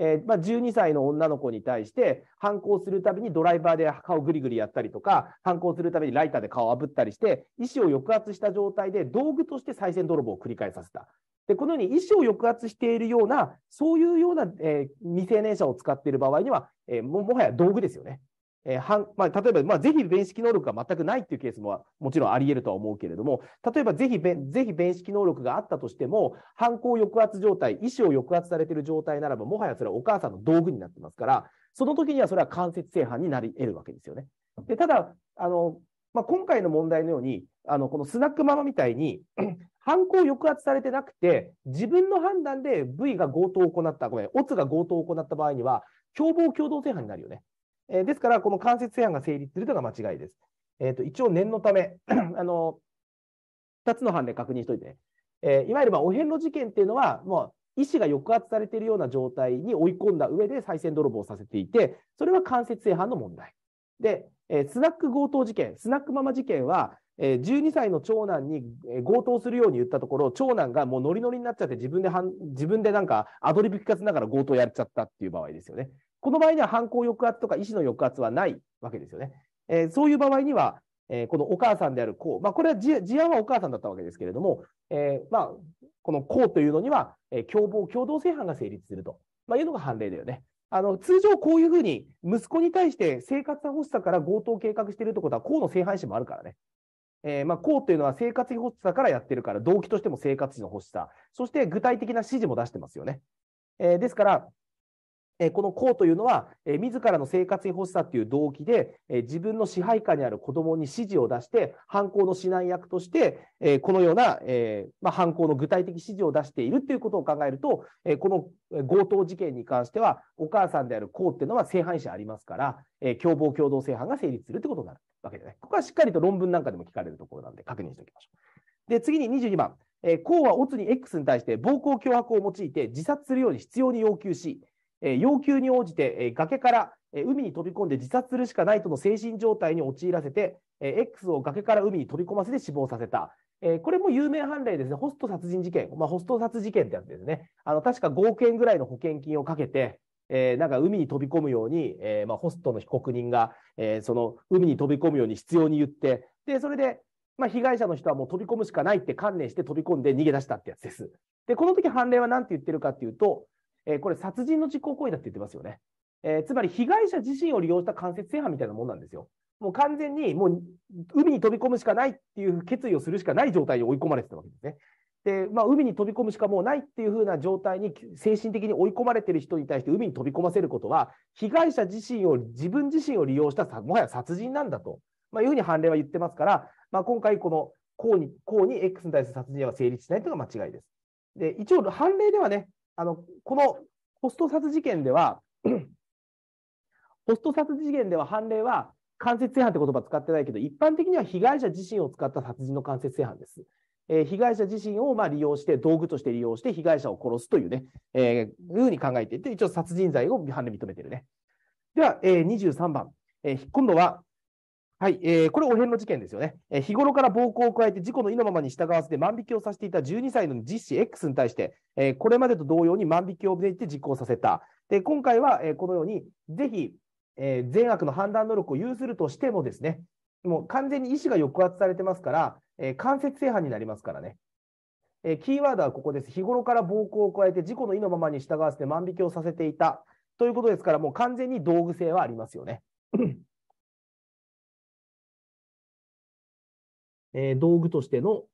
えー、まあ、12歳の女の子に対して、反抗するたびにドライバーで顔ぐりぐりやったりとか、反抗するたびにライターで顔をあぶったりして、意思を抑圧した状態で道具として再銭泥棒を繰り返させた。で、このように意思を抑圧しているような、そういうような、えー、未成年者を使っている場合には、えー、ももはや道具ですよね。えーはんまあ、例えば、まあ、ぜひ弁識能力が全くないっていうケースももちろんあり得るとは思うけれども、例えばぜひぜひ弁識能力があったとしても、犯行抑圧状態、意思を抑圧されている状態ならば、もはやそれはお母さんの道具になってますから、その時にはそれは間接正犯になり得るわけですよね。でただあの、まあ、今回の問題のように、あのこのスナックママみたいに [CLEARS THROAT] 犯行抑圧されてなくて、自分の判断で V が強盗を行った、ごめん、オツが強盗を行った場合には、共謀共同正犯になるよね。えー、ですから、この間接違反が成立するというのが間違いです。えーと、一応、念のため [CLEARS THROAT] あの、2つの判例確認しておいて、ね、えー、いわゆるまあお遍路事件というのは、もう意思が抑圧されているような状態に追い込んだ上で再選泥棒をさせていて、それは間接性案の問題。で、えー、スナック強盗事件、スナックママ事件は、12歳の長男に強盗するように言ったところ、長男がもうノリノリになっちゃって、自分で自分でなんかアドリブ聞かせながら強盗やっちゃったっていう場合ですよね。この場合には犯行抑圧とか意思の抑圧はないわけですよね。えー、そういう場合には、えー、このお母さんである子、まあ、これは事案はお母さんだったわけですけれども、えー、まあ、この子というのには、え共謀、共同正犯が成立すると、まあ、いうのが判例だよね。あの通常、こういうふうに息子に対して生活欲しさから強盗を計画しているということは、公の性犯者もあるからね。えー、まあ、うというのは生活費欲しさからやってるから、動機としても生活費の欲しさ、そして具体的な指示も出してますよね。えー、ですから、この公というのは、自らの生活費欲しさという動機で、自分の支配下にある子どもに指示を出して、犯行の指南役として、このような、犯行の具体的指示を出しているということを考えると、この強盗事件に関しては、お母さんである公というのは正反者ありますから、共謀共同正犯が成立するということになるわけでね。ここはしっかりと論文なんかでも聞かれるところなんで、確認しておきましょう。で、次に22番。えー、公はオツに X に対して暴行脅迫を用いて自殺するように必要に要求し、えー、要求に応じて、えー、崖から、えー、海に飛び込んで自殺するしかないとの精神状態に陥らせて、えー、X を崖から海に飛び込ませて死亡させた。えー、これも有名判例ですね、ホスト殺人事件、まあ、ホスト殺事件ってやつですね、あの確か5億円ぐらいの保険金をかけて、えー、なんか海に飛び込むように、えーまあ、ホストの被告人が、えー、その海に飛び込むように必要に言って、でそれで、まあ、被害者の人はもう飛び込むしかないって観念して飛び込んで逃げ出したってやつです。で、この時判例は何て言ってるかっていうと、えこれ殺人の実行行為だって言ってますよね。えつまり被害者自身を利用した間接制犯みたいなもんなんですよ。もう完全にもう海に飛び込むしかないっていう決意をするしかない状態に追い込まれてたわけですね。で、まあ、海に飛び込むしかもうないっていう風な状態に精神的に追い込まれてる人に対して海に飛び込ませることは、被害者自身を、自分自身を利用したもはや殺人なんだと、まあ、いうふうに判例は言ってますから、まあ、今回この公に、公に X に対する殺人は成立しないというのが間違いです。で、一応判例ではね、あのこのホスト殺事件では、[CLEARS THROAT] ホスト殺事件では判例は間接違反って言葉使ってないけど、一般的には被害者自身を使った殺人の間接違反です。えー、被害者自身をまあ利用して、道具として利用して、被害者を殺すというね、えー、いうふうに考えていて、一応殺人罪を判例認めてるね。では、えー、23番、えー、今度ははい、えー、これ、お辺の事件ですよね、えー、日頃から暴行を加えて、事故の意のままに従わせて万引きをさせていた12歳の実施 X に対して、えー、これまでと同様に万引きを命じて実行させた。で今回は、えー、このように、ぜひ、えー、善悪の判断能力を有するとしてもですね、もう完全に意思が抑圧されてますから、えー、間接正犯になりますからね。えー、キーワードはここです。日頃から暴行を加えて、事故の意のままに従わせて万引きをさせていたということですから、もう完全に道具性はありますよね。えー、道具としての、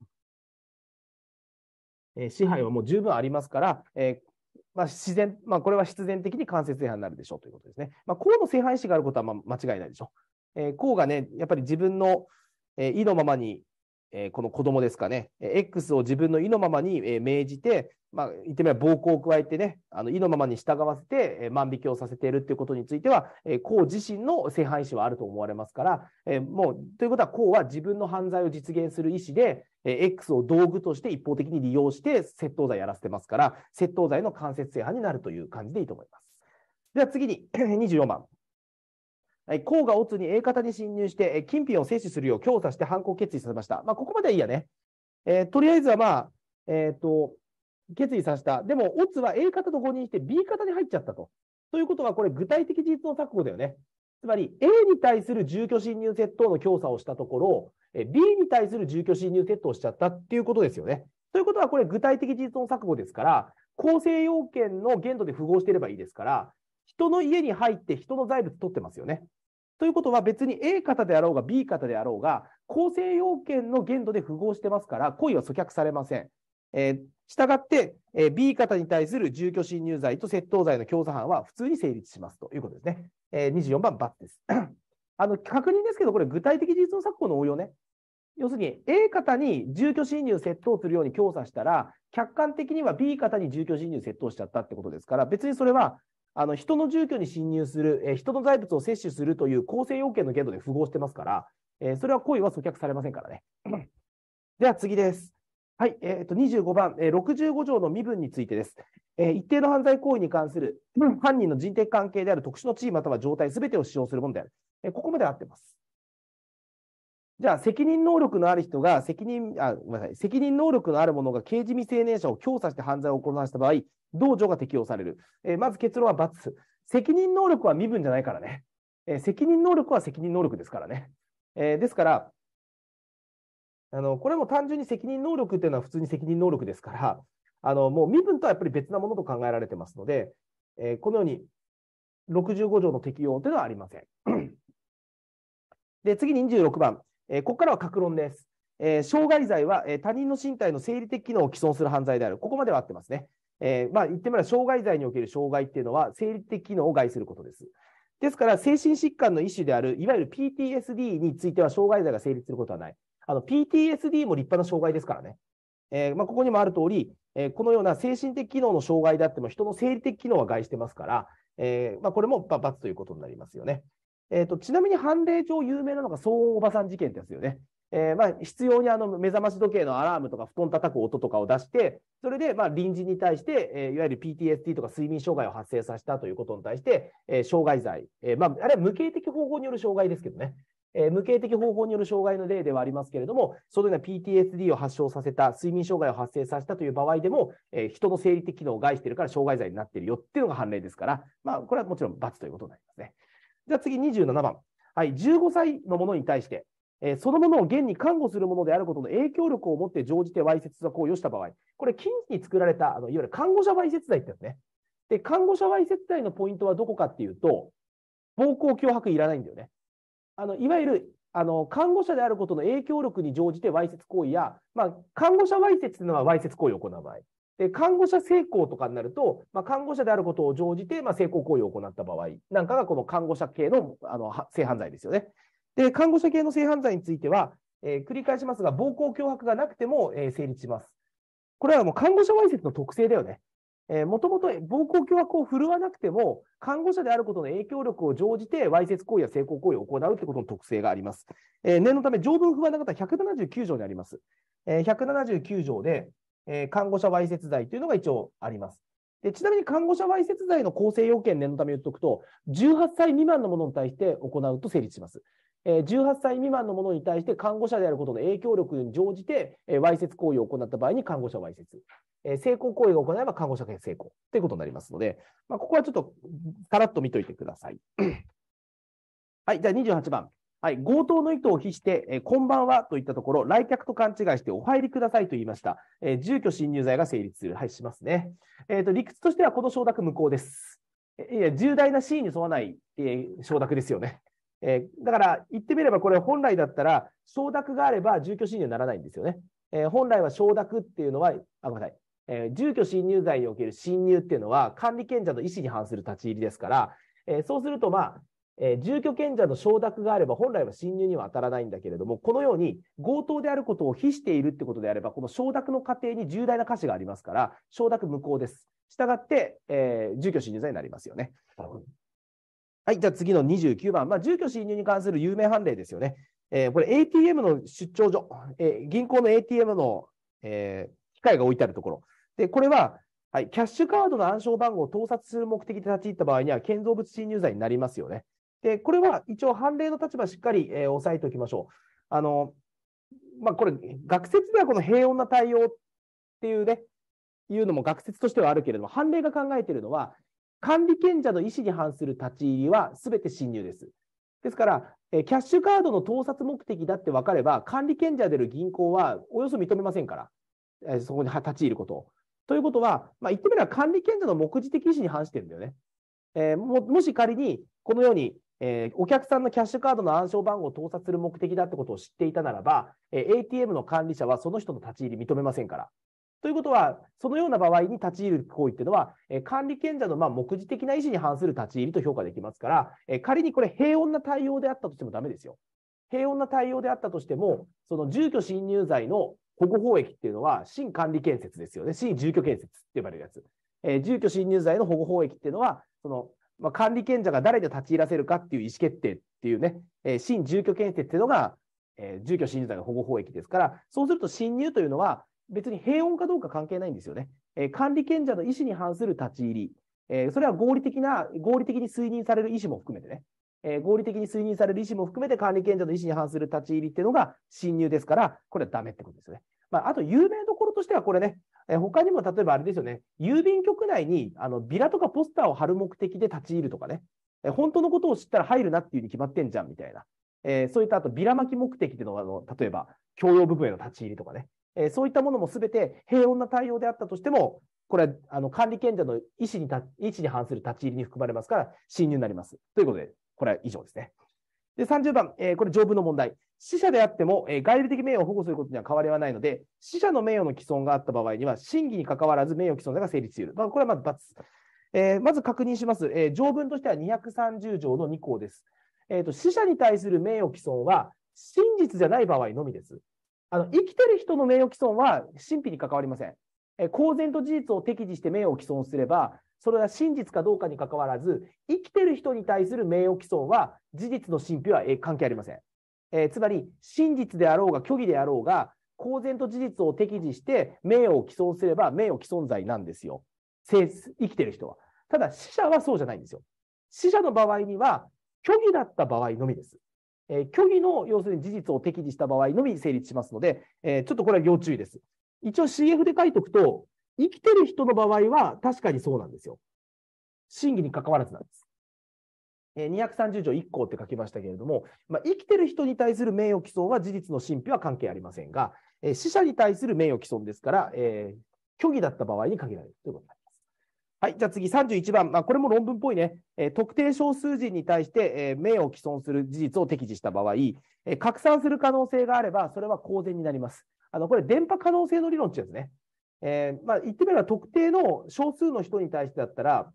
えー、支配はもう十分ありますから、えーまあ、自然、まあ、これは必然的に間接違反になるでしょうということですね。まあ、公の性範意思があることはまあ間違いないでしょう。えー、公がね、やっぱり自分の、え意のままにえー、この子供ですかね、X を自分の意のままに、え命じて、まあ、言ってみれば暴行を加えてね、あの意のままに従わせて、え万引きをさせているということについては、えー、公自身の性犯意思はあると思われますから、えもう、ということは、公は自分の犯罪を実現する意思で、え X を道具として一方的に利用して窃盗罪やらせてますから、窃盗罪の間接性犯になるという感じでいいと思います。では次に、24 [CLEARS THROAT] 番。甲が乙に A 型に侵入して、金品を摂取するよう強査して犯行を決意させました。まあ、ここまではいいやね。えー、とりあえずはまあ、えっ、ー、と、決意させた。でも、オツは A 型と誤認して B 型に入っちゃったと。ということは、これ具体的事実の錯誤だよね。つまり、A に対する住居侵入窃盗の強査をしたところ、B に対する住居侵入窃盗をしちゃったっていうことですよね。ということは、これ具体的事実の錯誤ですから、構成要件の限度で符合していればいいですから、人の家に入って人の財物取ってますよね。ということは別に A 型であろうが B 型であろうが構成要件の限度で符合してますから故意は阻却されません。えー、従って、えー、B 型に対する住居侵入罪と窃盗罪の共査犯は普通に成立しますということですね。えー、24番、×ですあの。確認ですけど、これ具体的事実の作法の応用ね。要するに A 型に住居侵入窃盗するように強査したら、客観的には B 型に住居侵入窃盗しちゃったってことですから、別にそれはあの人の住居に侵入する、えー、人の財物を摂取するという構成要件の限度で符合してますから、えー、それは行為は阻却されませんからね。[CLEARS THROAT] では次です。はい、えー、と25番、えー、65条の身分についてです。えー、一定の犯罪行為に関する、[CLEARS THROAT] 犯人の人的関係である特殊の地位または状態すべてを使用するものである。えー、ここまで合ってます。じゃあ、責任能力のある人が責任あ、ごめんなさい、責任能力のある者が刑事未成年者を強査して犯罪を行わせた場合、同場が適用される。えー、まず結論は×。責任能力は身分じゃないからね。えー、責任能力は責任能力ですからね。えー、ですから、あの、これも単純に責任能力っていうのは普通に責任能力ですから、あの、もう身分とはやっぱり別なものと考えられてますので、えこのように65条の適用というのはありません。で、次に26番。えー、ここからは格論です。えー、害罪は、えー、他人の身体の生理的機能を毀損する犯罪である。ここまでは合ってますね。えー、まあ、言ってみれば、障害罪における障害っていうのは、生理的機能を害することです。ですから、精神疾患の一種である、いわゆる PTSD については、障害罪が成立することはない。あの、PTSD も立派な障害ですからね。えー、まあ、ここにもある通り、えー、このような精神的機能の障害であっても、人の生理的機能は害してますから、えー、まあ、これも罰ということになりますよね。えーと、ちなみに判例上有名なのが騒音おばさん事件ですよね。えー、まあ、必要にあの目覚まし時計のアラームとか布団叩く音とかを出して、それでまあ隣人に対して、えー、いわゆる PTSD とか睡眠障害を発生させたということに対して、えー、障害罪、えまあ、あれは無形的方法による障害ですけどね、え無形的方法による障害の例ではありますけれども、そのような PTSD を発症させた、睡眠障害を発生させたという場合でも、え人の生理的機能を害しているから障害罪になっているよっていうのが判例ですから、まあ、これはもちろん罰ということになりますね。じゃあ次27番。はい、15歳のものに対して、えー、そのものを現に看護するものであることの影響力を持って乗じてわいせつな行為をした場合、これ、近似に作られたあのいわゆる看護者わいせつ罪ってやつね。で、看護者わいせつ罪のポイントはどこかっていうと、暴行、脅迫いらないんだよね。あのいわゆるあの看護者であることの影響力に乗じてわいせつ行為や、まあ、看護者わいせつというのはわいせつ行為を行う場合、で看護者成功とかになると、まあ、看護者であることを乗じて、まあ、性行為を行った場合なんかがこの看護者系のあの性犯罪ですよね。で看護者系の性犯罪については、えー、繰り返しますが暴行脅迫がなくても、えー、成立します。これはもう看護者わいせつの特性だよね。もともと暴行脅迫を振るわなくても、看護者であることの影響力を乗じて、わいせつ行為や性交行為を行うということの特性があります。えー、念のため、条文不安な方は179条にあります。えー、179条で、えー、看護者わいせつ罪というのが一応あります。でちなみに看護者わいせつ罪の構成要件念のため言っておくと、18歳未満のものに対して行うと成立します。えー、18歳未満のものに対して看護者であることの影響力に乗じて、えわいせつ行為を行った場合に看護者わいせつ。えー、成功行為が行えば看護者成功ということになりますので、まあ、ここはちょっとさらっと見といてください。はい、じゃあ28番。はい、強盗の意図を非して、えー、こんばんはといったところ、来客と勘違いしてお入りくださいと言いました。えー、住居侵入罪が成立する。はい、しますね。えっ、ー、と、理屈としてはこの承諾無効です。いや、重大なシーンに沿わない、え承諾ですよね。えだから、言ってみればこれ本来だったら、承諾があれば住居侵入にならないんですよね。え本来は承諾っていうのは、あ、ごめんなさい。え住居侵入罪における侵入っていうのは管理権者の意思に反する立ち入りですから、えそうすると、まあ、えー、住居権者の承諾があれば、本来は侵入には当たらないんだけれども、このように強盗であることを非しているってことであれば、この承諾の過程に重大な瑕疵がありますから、承諾無効です。したがって、えー、住居侵入罪になりますよね。はい、じゃあ次の29番、まあ、住居侵入に関する有名判例ですよね。えー、これ ATM の出張所、えー、銀行の ATM の、えー、機械が置いてあるところ。で、これは、はい、キャッシュカードの暗証番号を盗撮する目的で立ち入った場合には、建造物侵入罪になりますよね。で、これは一応判例の立場しっかり、えー、押さえておきましょう。あの、まあ、これ、学説ではこの平穏な対応っていうね、いうのも学説としてはあるけれども、判例が考えているのは、管理権者の意思に反する立ち入りは全て侵入です。ですから、えキャッシュカードの盗撮目的だって分かれば、管理権者である銀行はおよそ認めませんから、えそこに立ち入ることを。ということは、まあ、言ってみれば管理権者の目次的意思に反してるんだよね。えー、ももし仮に、このようにえー、お客さんのキャッシュカードの暗証番号を盗撮する目的だってことを知っていたならば、えー、ATM の管理者はその人の立ち入り認めませんから。ということは、そのような場合に立ち入る行為っていうのは、えー、管理権者のまあ目次的な意思に反する立ち入りと評価できますから、え仮にこれ平穏な対応であったとしてもダメですよ。平穏な対応であったとしても、その住居侵入罪の保護法益っていうのは、新管理建設ですよね。新住居建設って呼ばれるやつ。えー、住居侵入罪の保護法益っていうのは、そのまあ、管理権者が誰で立ち入らせるかっていう意思決定っていうね、えー、新住居建設っていうのが、えー、住居侵入罪の保護法益ですから、そうすると侵入というのは別に平穏かどうか関係ないんですよね。えー、管理権者の意思に反する立ち入り、えー、それは合理的な、合理的に推認される意思も含めてね、えー、合理的に推認される意思も含めて管理権者の意思に反する立ち入りっていうのが侵入ですから、これはダメってことですよね。まあ、あと有名どころとしては、これね、え他にも例えばあれですよね、郵便局内にあのビラとかポスターを貼る目的で立ち入るとかね、え本当のことを知ったら入るなっていうに決まってんじゃんみたいな、えー、そういったあとビラ巻き目的でのあの例えば共用部分への立ち入りとかね、えー、そういったものもすべて平穏な対応であったとしても、これあの管理権者の意思に意思に反する立ち入りに含まれますから、侵入になります。ということで、これは以上ですね。で、30番、えー、これ条文の問題。死者であっても、えー、外部的名誉を保護することには変わりはないので、死者の名誉の毀損があった場合には、審議に関わらず名誉毀損が成立する。まあ、これはまず×。えー、まず確認します、え条文としては230条の2項です。えーと、死者に対する名誉毀損は、真実じゃない場合のみです。あの生きてる人の名誉毀損は神秘に関わりません。え公然と事実を適時して名誉を毀損すれば、それは真実かどうかにかかわらず、生きてる人に対する名誉毀損は、事実の信否は関係ありません。えー、つまり、真実であろうが虚偽であろうが、公然と事実を適時して名誉を毀損すれば名誉毀損罪なんですよ。生きてる人は。ただ、死者はそうじゃないんですよ。死者の場合には、虚偽だった場合のみです。えー、虚偽の要するに事実を適時した場合のみ成立しますので、えー、ちょっとこれは要注意です。一応 CF で書いておくと、生きてる人の場合は確かにそうなんですよ。真偽に関わらずなんです。230条1項って書きましたけれども、まあ、生きてる人に対する名誉毀損は事実の神秘は関係ありませんが、え死者に対する名誉毀損ですから、えー、虚偽だった場合に限られるということになります。はい、じゃあ次31番、まあ、これも論文っぽいね、え特定少数人に対して、え名誉毀損する事実を適時した場合、え拡散する可能性があれば、それは公然になります。あのこれ、電波可能性の理論ってやつね。えー、まあ、言ってみれば特定の少数の人に対してだったら、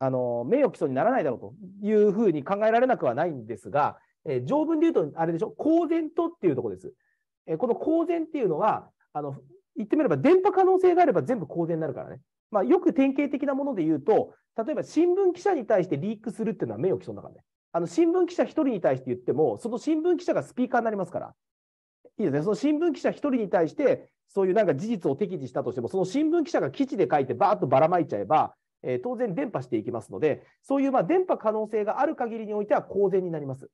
あの名誉毀損にならないだろうというふうに考えられなくはないんですが、えー、条文で言うと、あれでしょ、公然とっていうところです。えー、この公然っていうのはあの、言ってみれば、電波可能性があれば全部公然になるからね。まあ、よく典型的なもので言うと、例えば新聞記者に対してリークするっていうのは名誉毀損だからね。あの新聞記者1人に対して言っても、その新聞記者がスピーカーになりますから、いいですね。その新聞記者一人に対して、そういうなんか事実を適時したとしても、その新聞記者が基地で書いて、ばーっとばらまいちゃえば、えー、当然電波していきますので、そういうまあ伝可能性がある限りにおいては公然になります。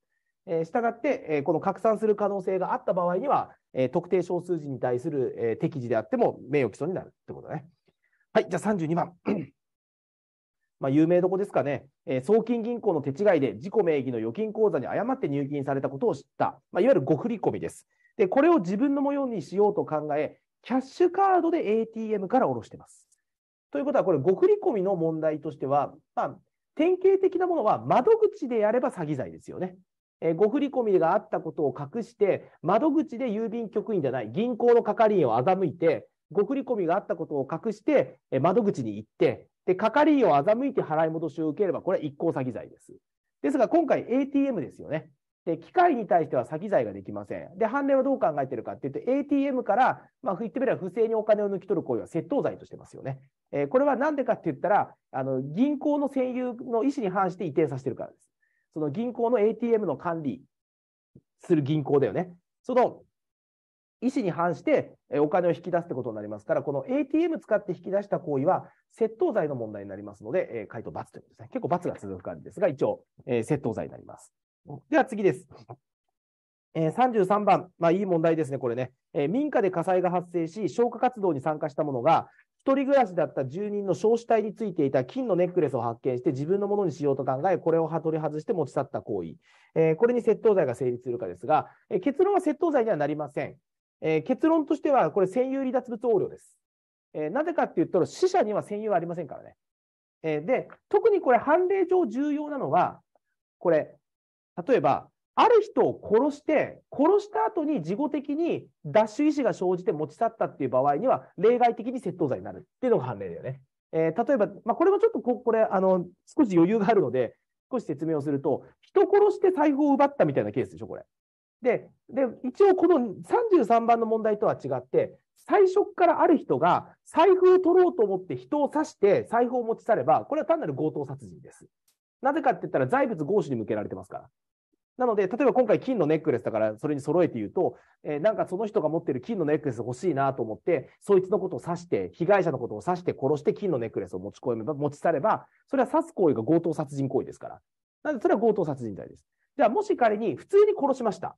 えー、したがって、えー、この拡散する可能性があった場合には、えー、特定少数字に対する、えー、適時であっても名誉毀損になるってことね。はい、じゃあ32番。[CLEARS THROAT] まあ有名どこですかね、えー、送金銀行の手違いで自己名義の預金口座に誤って入金されたことを知った、まあ、いわゆる誤振り込みです。で、これを自分のもようにしようと考え、キャッシュカードで ATM から下ろしてます。ということは、これ、誤振込の問題としては、まあ、典型的なものは窓口でやれば詐欺罪ですよね。えー、誤振込があったことを隠して、窓口で郵便局員じゃない、銀行の係員を欺いて、誤振込があったことを隠して、えー、窓口に行って、で、係員を欺いて払い戻しを受ければ、これは一行詐欺罪です。ですが、今回 ATM ですよね。で、機械に対しては詐欺罪ができません。で、判例はどう考えてるかっていうと、ATM から、まあ、言ってみれば不正にお金を抜き取る行為は窃盗罪としてますよね。えー、これはなんでかって言ったら、あの、銀行の占有の意思に反して移転させてるからです。その銀行の ATM の管理する銀行だよね。その意思に反してお金を引き出すってことになりますから、この ATM 使って引き出した行為は窃盗罪の問題になりますので、えー、回答×ということですね。結構×が続く感じですが、一応、えー、窃盗罪になります。では次です。えー、33番、まあ、いい問題ですね、これね、えー、民家で火災が発生し、消火活動に参加した者が、1人暮らしだった住人の焼死体についていた金のネックレスを発見して自分のものにしようと考え、これを取り外して持ち去った行為、えー、これに窃盗罪が成立するかですが、えー、結論は窃盗罪にはなりません。えー、結論としては、これ、占有離脱物横領です。えなぜかっていたら、死者には占有はありませんからね。えで、特にこれ、判例上重要なのは、これ、例えば、ある人を殺して、殺した後に事後的に脱出意思が生じて持ち去ったっていう場合には、例外的に窃盗罪になるっていうのが判例だよね。えー、例えば、まあ、これもちょっとこ、これ、あの、少し余裕があるので、少し説明をすると、人殺して財布を奪ったみたいなケースでしょ、これ。で、で、一応この33番の問題とは違って、最初からある人が財布を取ろうと思って人を刺して財布を持ち去れば、これは単なる強盗殺人です。なぜかって言ったら財物合資に向けられてますから。なので、例えば今回金のネックレスだからそれに揃えて言うと、えー、なんかその人が持ってる金のネックレス欲しいなと思って、そいつのことを指して、被害者のことを指して殺して金のネックレスを持ち込めば、持ち去れば、それは刺す行為が強盗殺人行為ですから。なので、それは強盗殺人罪です。じゃあ、もし仮に普通に殺しました。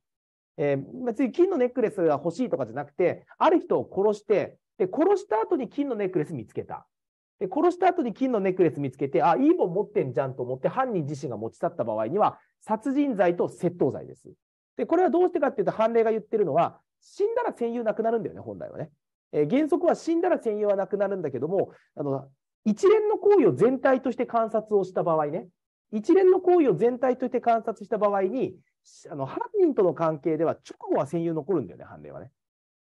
えー、別に金のネックレスが欲しいとかじゃなくて、ある人を殺して、で、殺した後に金のネックレス見つけた。で、殺した後に金のネックレス見つけて、あ、いいもん持ってんじゃんと思って犯人自身が持ち去った場合には、殺人罪と窃盗罪です。で、これはどうしてかっていうと、判例が言ってるのは、死んだら占有なくなるんだよね、本来はね。えー、原則は死んだら占有はなくなるんだけども、あの、一連の行為を全体として観察をした場合ね、一連の行為を全体として観察した場合に、あの犯人との関係では直後は占有残るんだよね、判例はね。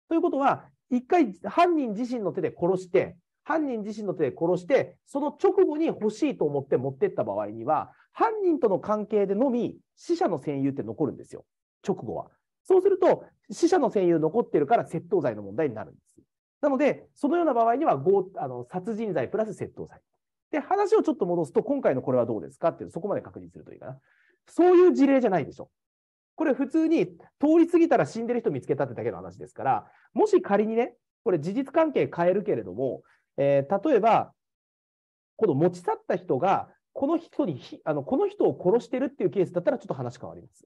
ということは、一回犯人自身の手で殺して、犯人自身の手で殺して、その直後に欲しいと思って持ってった場合には、犯人との関係でのみ死者の占有って残るんですよ、直後は。そうすると、死者の占有残ってるから窃盗罪の問題になるんです。なので、そのような場合にはあの殺人罪プラス窃盗罪。で、話をちょっと戻すと、今回のこれはどうですかっていう、そこまで確認するといいかな。そういう事例じゃないでしょ。これ普通に通り過ぎたら死んでる人見つけたってだけの話ですから、もし仮にね、これ事実関係変えるけれども、えー、例えば、この持ち去った人が、この人にあの、この人を殺してるっていうケースだったら、ちょっと話変わります。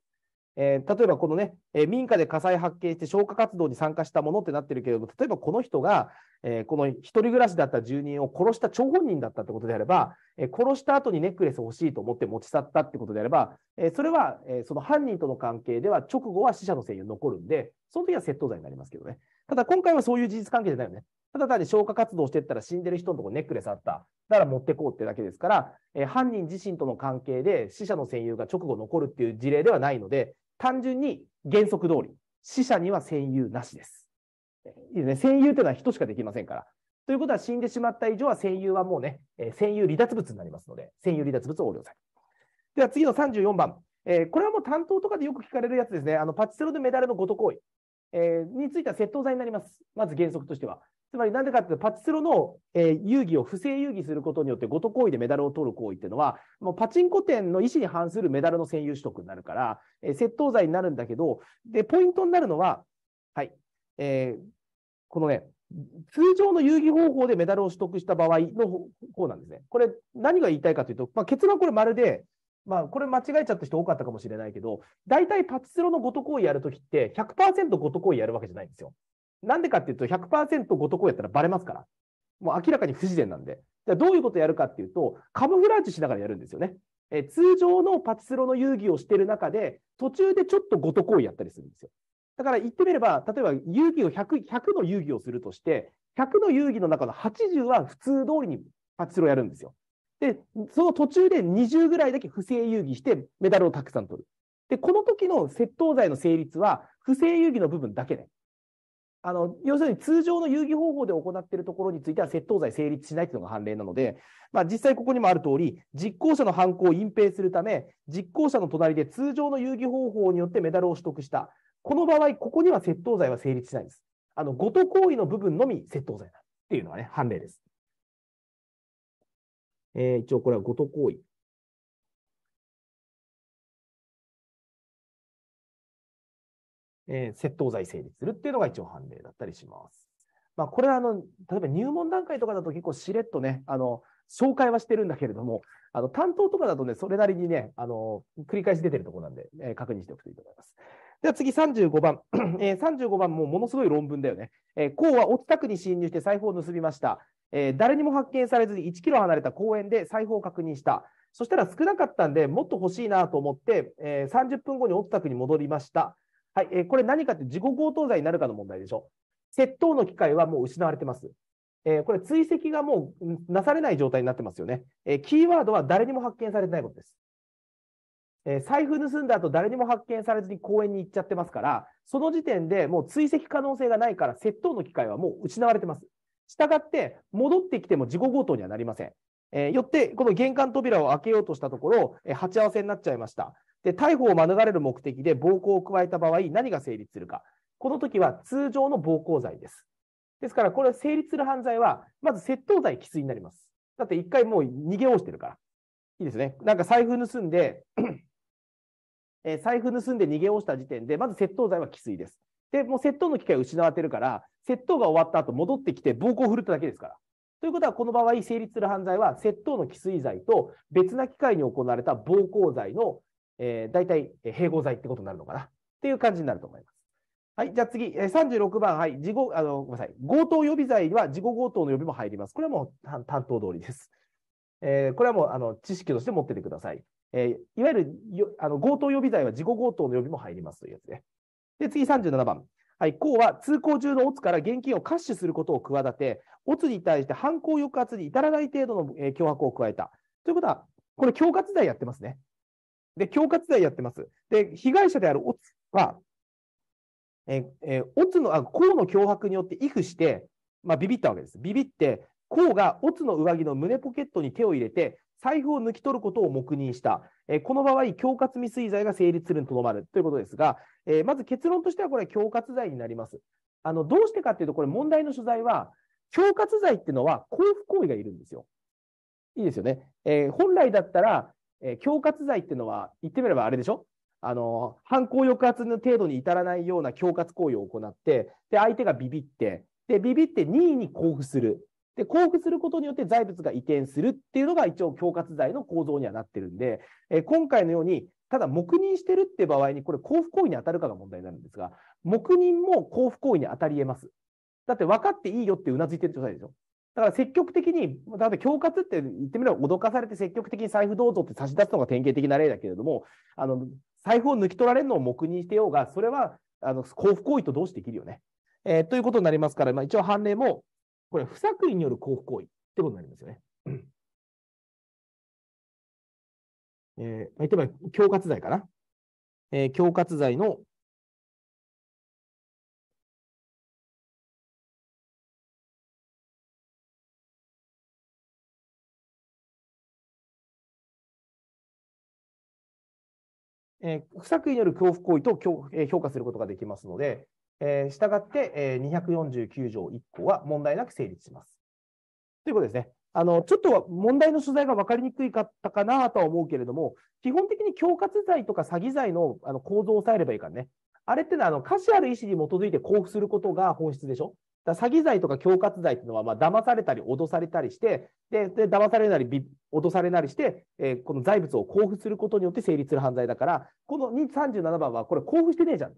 えー、例えばこのね、えー、民家で火災発見して消火活動に参加したものってなってるけれど、例えばこの人が、えー、この一人暮らしだった住人を殺した張本人だったってことであれば、え殺した後にネックレス欲しいと思って持ち去ったってことであれば、えそれは、えその犯人との関係では直後は死者の声優残るんで、その時は窃盗罪になりますけどね。ただ今回はそういう事実関係じゃないよね。ただ単に消火活動していったら死んでる人のところネックレスあった。だから持ってこうってだけですから、えー、犯人自身との関係で死者の占有が直後残るっていう事例ではないので、単純に原則通り、死者には占有なしです。いいね。占有というのは人しかできませんから。ということは死んでしまった以上は占有はもうね、え占有離脱物になりますので、占有離脱物を横領罪。では次の34番、えー、これはもう担当とかでよく聞かれるやつですね、あのパチスロでメダルのごと行為、えー、については窃盗罪になります。まず原則としては。つまりなんでかっていうと、パチスロの、えー、遊戯を不正遊戯することによって、ごと行為でメダルを取る行為っていうのは、もうパチンコ店の意思に反するメダルの占有取得になるから、えー、窃盗罪になるんだけど、で、ポイントになるのは、はい、えー、このね、通常の遊戯方法でメダルを取得した場合の方なんですね。これ、何が言いたいかというと、まあ、結論これまるで、まあ、これ間違えちゃった人多かったかもしれないけど、大体パチスロのごと行為やるときって100、100%ごと行為やるわけじゃないんですよ。なんでかっていうと100%ごとこうやったらばれますから。もう明らかに不自然なんで。じゃどういうことをやるかっていうと、カムフラージュしながらやるんですよね。え通常のパチスロの遊戯をしてる中で、途中でちょっとごと行為やったりするんですよ。だから言ってみれば、例えば遊戯を 100, 100の遊戯をするとして、100の遊戯の中の80は普通通りにパチスロやるんですよ。で、その途中で20ぐらいだけ不正遊戯してメダルをたくさん取る。で、この時の窃盗罪の成立は不正遊戯の部分だけで、ね。あの要するに通常の遊戯方法で行っているところについては窃盗罪成立しないというのが判例なので、まあ、実際ここにもある通り、実行者の犯行を隠蔽するため、実行者の隣で通常の遊戯方法によってメダルを取得した、この場合、ここには窃盗罪は成立しないんです。あのごと行為の部分のみ窃盗罪だっていうのはね、判例です。えー、一応これはごと行為。えー、窃盗罪成立するっていうのが一応判例だったりします。まあ、これはあの、例えば入門段階とかだと結構しれっとね、あの、紹介はしてるんだけれども、あの、担当とかだとね、それなりにね、あの、繰り返し出てるとこなんで、えー、確認しておくといいと思います。では次35番、[CLEARS THROAT] えー、35番もものすごい論文だよね。えー、は落ちたに侵入して財布を盗みました。えー、誰にも発見されずに1キロ離れた公園で財布を確認した。そしたら少なかったんで、もっと欲しいなと思って、えー、30分後に落ちたに戻りました。はい、えー、これ何かって自己強盗罪になるかの問題でしょ。窃盗の機会はもう失われてます。えー、これ、追跡がもうなされない状態になってますよね。えー、キーワードは誰にも発見されてないことです。え財布盗んだ後誰にも発見されずに公園に行っちゃってますから、その時点でもう追跡可能性がないから、窃盗の機会はもう失われてます。したがって、戻ってきても自己強盗にはなりません。えー、よって、この玄関扉を開けようとしたところ、えー、鉢合わせになっちゃいました。で、逮捕を免れる目的で暴行を加えた場合、何が成立するか。この時は通常の暴行罪です。ですから、これ成立する犯罪は、まず窃盗罪ついになります。だって一回もう逃げおうしてるから。いいですね。なんか財布盗んで、[CLEARS THROAT] え財布盗んで逃げおうした時点で、まず窃盗罪はきついです。で、もう窃盗の機会を失われてるから、窃盗が終わった後戻ってきて暴行を振るっただけですから。ということは、この場合、成立する犯罪は、窃盗の既遂罪と別な機会に行われた暴行罪のえー、大体併合罪ってことになるのかなっていう感じになると思います。はい、じゃあ次、えー、36番、はい、事後あのごめんなさい強盗予備罪は事後強盗の予備も入ります。これはもう担当通りです。えー、これはもうあの知識として持っててください。えー、いわゆるあの強盗予備罪は事後強盗の予備も入りますというやつで。で、次37番。はい、公は通行中のオツから現金をカッシュすることを企て、オツに対して犯行抑圧に至らない程度の、えー、脅迫を加えた。ということは、これ、恐喝罪やってますね。で、恐喝罪やってます。で、被害者であるオツは、ええオツの、あ、コウの脅迫によって畏怖して、まあ、ビビったわけです。ビビって、コウがオツの上着の胸ポケットに手を入れて、財布を抜き取ることを黙認した。えー、この場合、恐喝未遂罪が成立するにとどまるということですが、えー、まず結論としてはこれは恐喝罪になります。あの、どうしてかっていうと、これ問題の所在は、恐喝罪っていうのは交付行為がいるんですよ。いいですよね。えー、本来だったら、えー、恐喝罪っていうのは、言ってみればあれでしょあの、犯行抑圧の程度に至らないような恐喝行為を行って、で、相手がビビって、で、ビビって任意に交付する。で、交付することによって財物が移転するっていうのが一応恐喝罪の構造にはなってるんで、えー、今回のように、ただ黙認してるって場合に、これ交付行為に当たるかが問題になるんですが、黙認も交付行為に当たり得ます。だって分かっていいよってうなずいてる状態でしょ。だから積極的に、だって恐喝って言ってみれば脅かされて積極的に財布どうぞって差し出すのが典型的な例だけれども、あの財布を抜き取られるのを黙認してようが、それはあの交付行為と同時できるよね。えー、ということになりますから、まあ、一応判例も、これ、不作為による交付行為ってことになりますよね。うん、えー、言ってみれば恐喝罪かな。えー、恐喝罪のえー、不作為による恐怖行為と、評価することができますので、えー、したがって、えー、249条1項は問題なく成立します。ということですね。あのちょっと問題の所在が分かりにくいかったかなとは思うけれども、基本的に恐喝罪とか詐欺罪のあの構造を抑えればいいからね。あれってのはあの、価値ある意思に基づいて交付することが本質でしょだ詐欺罪とか恐喝罪っていうのは、まあ騙されたり脅されたりして、で、で騙されなり、脅されなりして、えー、この財物を交付することによって成立する犯罪だから、この237番は、これ、交付してねえじゃん。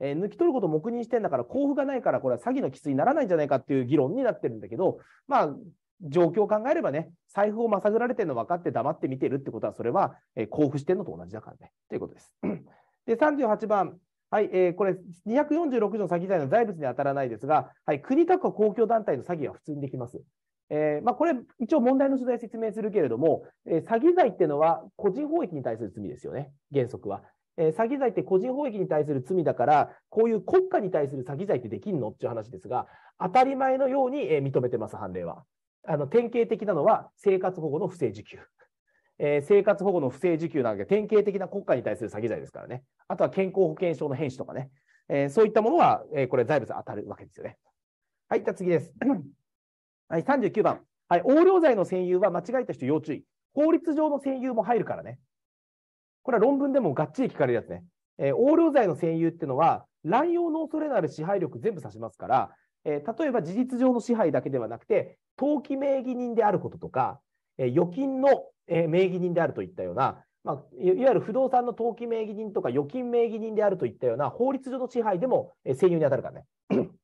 えー、抜き取ることを黙認してんだから、交付がないから、これは詐欺の規制にならないんじゃないかっていう議論になってるんだけど、まあ、状況を考えればね、財布をまさぐられてるの分かって黙って見てるってことは、それは、えー、交付してんのと同じだからね、ということです。で、38番、はい、えー、これ、246条の詐欺罪の財物に当たらないですが、はい、国各国公共団体の詐欺は普通にできます。えーまあ、これ、一応問題の所在説明するけれども、えー、詐欺罪っていうのは個人法益に対する罪ですよね、原則は。えー、詐欺罪って個人法益に対する罪だから、こういう国家に対する詐欺罪ってできんのっていう話ですが、当たり前のように、えー、認めてます、判例は。あの典型的なのは生活保護の不正受給。えー、生活保護の不正受給なわけ典型的な国家に対する詐欺罪ですからね。あとは健康保険証の返試とかね。えー、そういったものは、えー、これ財物当たるわけですよね。はい、じゃあ次です。[CLEARS THROAT] はい、39番。はい、横領罪の占有は間違えた人要注意。法律上の占有も入るからね。これは論文でもがっちり聞かれるやつね。えー、横領罪の占有っていうのは、乱用の恐れのある支配力全部指しますから、えー、例えば事実上の支配だけではなくて、登記名義人であることとか、えー、預金のえ名義人であるといったような、まあ、いわゆる不動産の登記名義人とか預金名義人であるといったような法律上の支配でも、え占有に当たるからね。[CLEARS THROAT]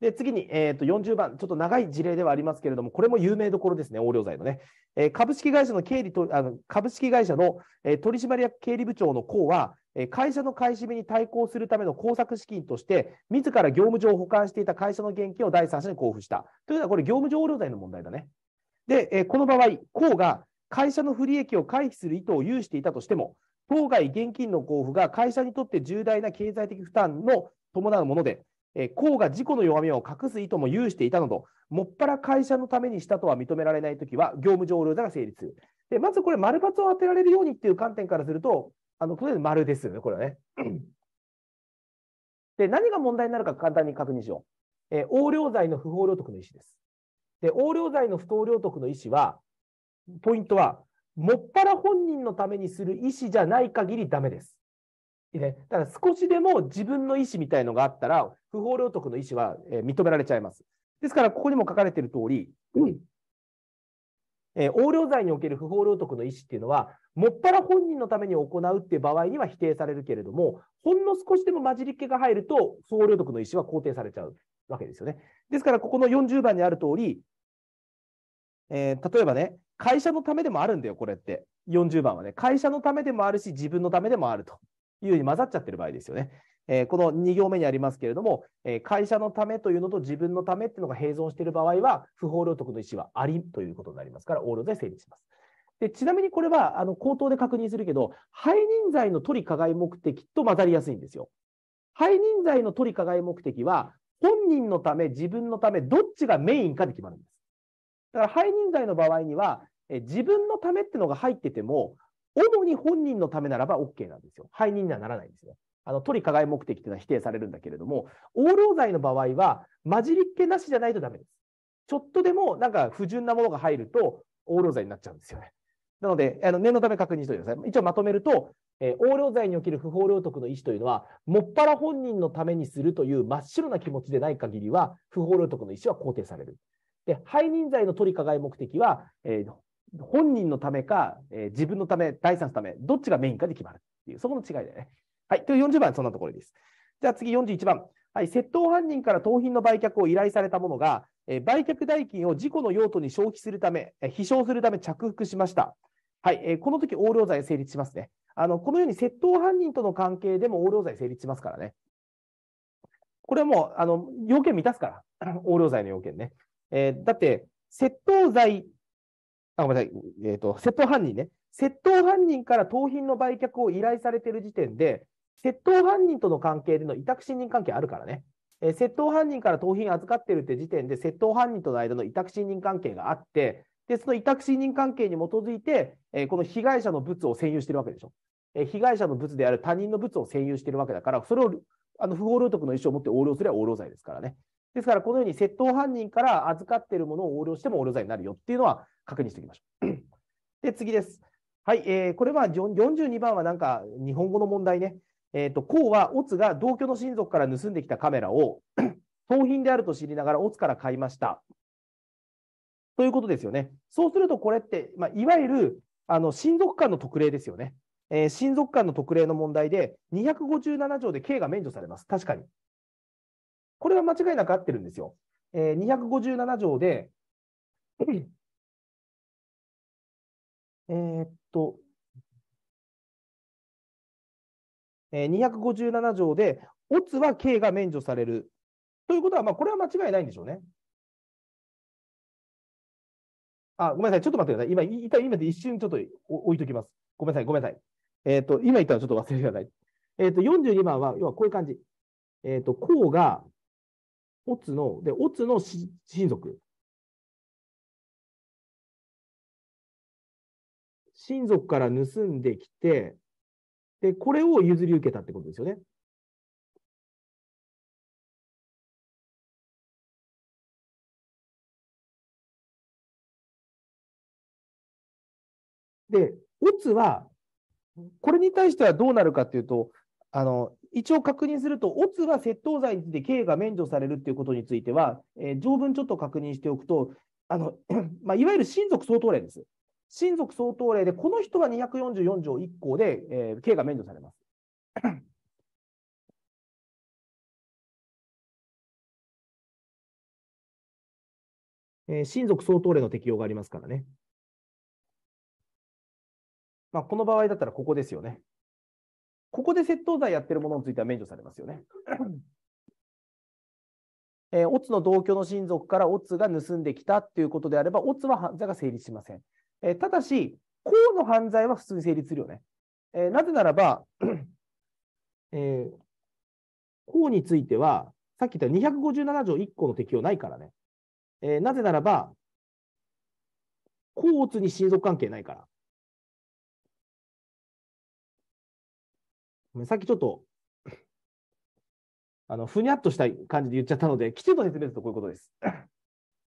で次に、えー、と40番、ちょっと長い事例ではありますけれども、これも有名どころですね、横領罪のね。えー、株式会社の経理とあの株式会社の、えー、取締役経理部長の公は、えー、会社の買い占めに対抗するための工作資金として、自ら業務上保管していた会社の現金を第三者に交付した。というのは、これ、業務上横領罪の問題だね。で、えこの場合、公が会社の不利益を回避する意図を有していたとしても、当該現金の交付が会社にとって重大な経済的負担の伴うもので、公が事故の弱みを隠す意図も有していたなど、もっぱら会社のためにしたとは認められないときは、業務上労働が成立。で、まずこれ、丸×を当てられるようにっていう観点からすると、あの、とりあえず丸ですよね、これはね。で、何が問題になるか簡単に確認しよう。え横領罪の不法領得の意思です。で、横領罪の不当領得の意思は、ポイントは、もっぱら本人のためにする意思じゃない限りダメです。ね、だから少しでも自分の意思みたいのがあったら、不法領得の意思は、えー、認められちゃいます。ですから、ここにも書かれている通り、うんえー、横領罪における不法領得の意思っていうのは、もっぱら本人のために行うっていう場合には否定されるけれども、ほんの少しでも混じりっ気が入ると、不法領得の意思は肯定されちゃう。わけですよね。ですから、ここの40番にある通り、えー、例えばね、会社のためでもあるんだよ、これって。40番はね、会社のためでもあるし、自分のためでもあるというふうに混ざっちゃってる場合ですよね。えー、この2行目にありますけれども、えー、会社のためというのと自分のためっていうのが併存している場合は、不法領得の意思はありということになりますから、オールで成立します。でちなみにこれはあの口頭で確認するけど、背任罪の取り加害目的と混ざりやすいんですよ。背任罪の取り加害目的は、本人のため、自分のため、どっちがメインかで決まるんです。だから背任罪の場合には、え自分のためってのが入ってても、主に本人のためならば OK なんですよ。背任にはならないんですね。あの取り加害目的ていうのは否定されるんだけれども、横領罪の場合は、混じりっけなしじゃないとダメです。ちょっとでもなんか不純なものが入ると、横領罪になっちゃうんですよね。なので、あの念のため確認しておいてください。一応まとめると、えー、横領罪における不法領得の意思というのは、もっぱら本人のためにするという真っ白な気持ちでない限りは、不法領得の意思は肯定される。で、背任罪の取り加害目的は、えー、本人のためか、えー、自分のため、第三のため、どっちがメインかで決まるっていう、そこの違いだよね。はい、という40番、そんなところです。じゃあ次41番。はい、窃盗犯人から盗品の売却を依頼された者が、え売却代金を事故の用途に消費するため、えー、飛翔するため着服しました。はい、えー、この時横領罪成立しますね。あのこのように窃盗犯人との関係でも横領罪成立しますからね。これはもうあの要件満たすから、[COUGHS] 横領罪の要件ね。えー、だって、窃盗罪、あごめんなさい、えーと、窃盗犯人ね、窃盗犯人から盗品の売却を依頼されている時点で、窃盗犯人との関係での委託信任関係あるからね、えー、窃盗犯人から盗品預かってるって時点で、窃盗犯人との間の委託信任関係があって、で、その委託信任関係に基づいて、えこの被害者の物を占有してるわけでしょ。え被害者の物である他人の物を占有してるわけだから、それをあの不法領得の意思を持って横領すれば横領罪ですからね。ですから、このように窃盗犯人から預かっているものを横領しても横領罪になるよっていうのは確認しておきましょう。[CLEARS THROAT] で、次です。はい、えー、これは42番はなんか日本語の問題ね。えっ、ー、と、こうは、オツが同居の親族から盗んできたカメラを、[CLEARS THROAT] 盗品であると知りながらオツから買いました。ということですよね。そうすると、これって、まあ、いわゆるあの親族間の特例ですよね。えー、親族間の特例の問題で、257条で刑が免除されます。確かに。これは間違いなく合ってるんですよ。えー、257条で、えっと、えー、257条で、オツは刑が免除される。ということは、まあ、これは間違いないんでしょうね。あ、ごめんなさい。ちょっと待ってください。今、いた今で一瞬ちょっと置いときます。ごめんなさい。ごめんなさい。えっ、ー、と、今言ったらちょっと忘れてください。えっ、ー、と、42番は、要はこういう感じ。えっ、ー、と、こうが、オツの、で、オツの親族。親族から盗んできて、で、これを譲り受けたってことですよね。で、オツは、これに対してはどうなるかというと、あの一応確認すると、オツは窃盗罪について刑が免除されるということについては、えー、条文ちょっと確認しておくと、あの [CLEARS THROAT] まあ、いわゆる親族相当例です。親族相当例で、この人は244条1項で、えー、刑が免除されます。えー、親族相当例の適用がありますからね。まあ、この場合だったらここですよね。ここで窃盗罪やってるものについては免除されますよね。[CLEARS THROAT] えー、オツの同居の親族からオツが盗んできたということであれば、オツは犯罪が成立しません。えー、ただし、こうの犯罪は普通に成立するよね。えー、なぜならば、[CLEARS THROAT] えー、こうについては、さっき言った257条1項の適用ないからね。えー、なぜならば、甲乙に親族関係ないから。さっきちょっと、あの、ふにゃっとした感じで言っちゃったので、きちんと説明するとこういうことです。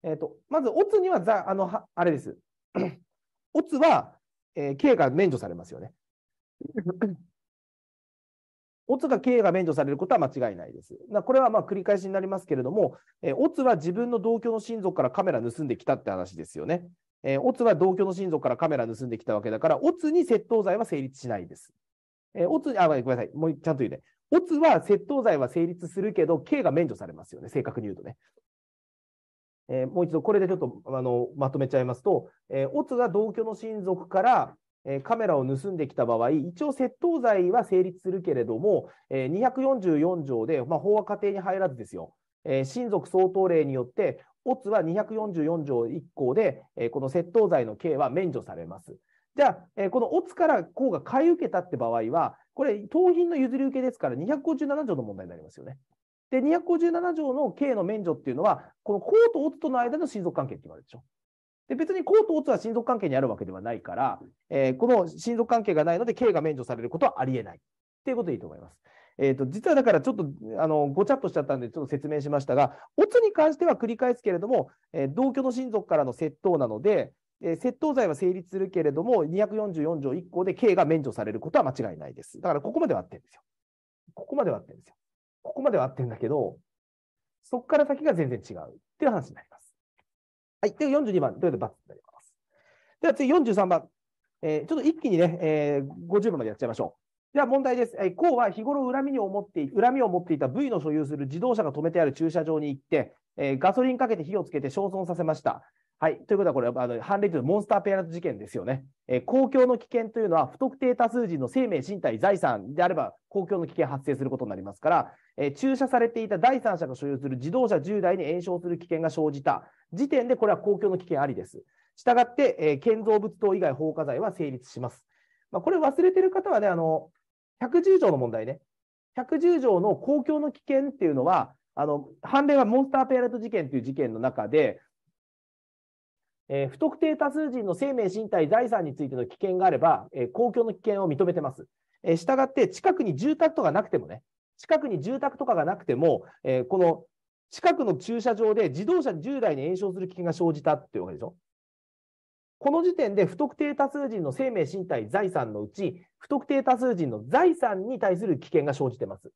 えっと、まず、オツにはザ、あの、はあれです。オツは、えー、K が免除されますよね。オツが K が免除されることは間違いないです。これはまあ繰り返しになりますけれども、えー、オツは自分の同居の親族からカメラ盗んできたって話ですよね。えー、オツは同居の親族からカメラ盗んできたわけだから、オツに窃盗罪は成立しないです。えー、オツ、あ、ごめんなさい。もうちゃんと言うね。オツは窃盗罪は成立するけど、刑が免除されますよね。正確に言うとね。えー、もう一度、これでちょっとあのまとめちゃいますと、えー、オツが同居の親族から、えー、カメラを盗んできた場合、一応窃盗罪は成立するけれども、えー、244条で、まあ、法は家庭に入らずですよ、えー、親族相当令によって、オツは244条1項で、えー、この窃盗罪の刑は免除されます。じゃあ、えー、このオツから項が買い受けたって場合は、これ、盗品の譲り受けですから、257条の問題になりますよね。で、257条の刑の免除っていうのは、この公とオツとの間の親族関係って言われるでしょ。で、別に公とオツは親族関係にあるわけではないから、えー、この親族関係がないので、刑が免除されることはありえない。っていうことでいいと思います。えーと、と実はだからちょっとあのごちゃっとしちゃったんでちょっと説明しましたが、オツに関しては繰り返すけれども、えー、同居の親族からの窃盗なので、えー、窃盗罪は成立するけれども、244条1項で刑が免除されることは間違いないです。だからここまでは合ってるんですよ。ここまでは合ってるんですよ。ここまでは合ってるんだけど、そこから先が全然違うっていう話になります。はい。で、42番、どいうことで×になります。では次43番。えー、ちょっと一気にね、えー、50番までやっちゃいましょう。では問題です。えー、は日頃恨みに思って恨みを持っていた V の所有する自動車が止めてある駐車場に行って、えー、ガソリンかけて火をつけて焼損させました。はい。ということは、これ、あの、判例というモンスターペアレント事件ですよね。えー、公共の危険というのは、不特定多数人の生命、身体、財産であれば、公共の危険発生することになりますから、えー、駐車されていた第三者が所有する自動車10台に延焼する危険が生じた時点で、これは公共の危険ありです。したがって、えー、建造物等以外放火罪は成立します。まあ、これ忘れてる方はね、あの、110条の問題ね。110条の公共の危険っていうのは、あの、判例はモンスターペアレント事件という事件の中で、えー、不特定多数人の生命、身体、財産についての危険があれば、えー、公共の危険を認めてます。えー、したがって、近くに住宅とかなくてもね、近くに住宅とかがなくても、えこの近くの駐車場で自動車10台に延焼する危険が生じたっていうわけでしょ。この時点で不特定多数人の生命、身体、財産のうち、不特定多数人の財産に対する危険が生じてます。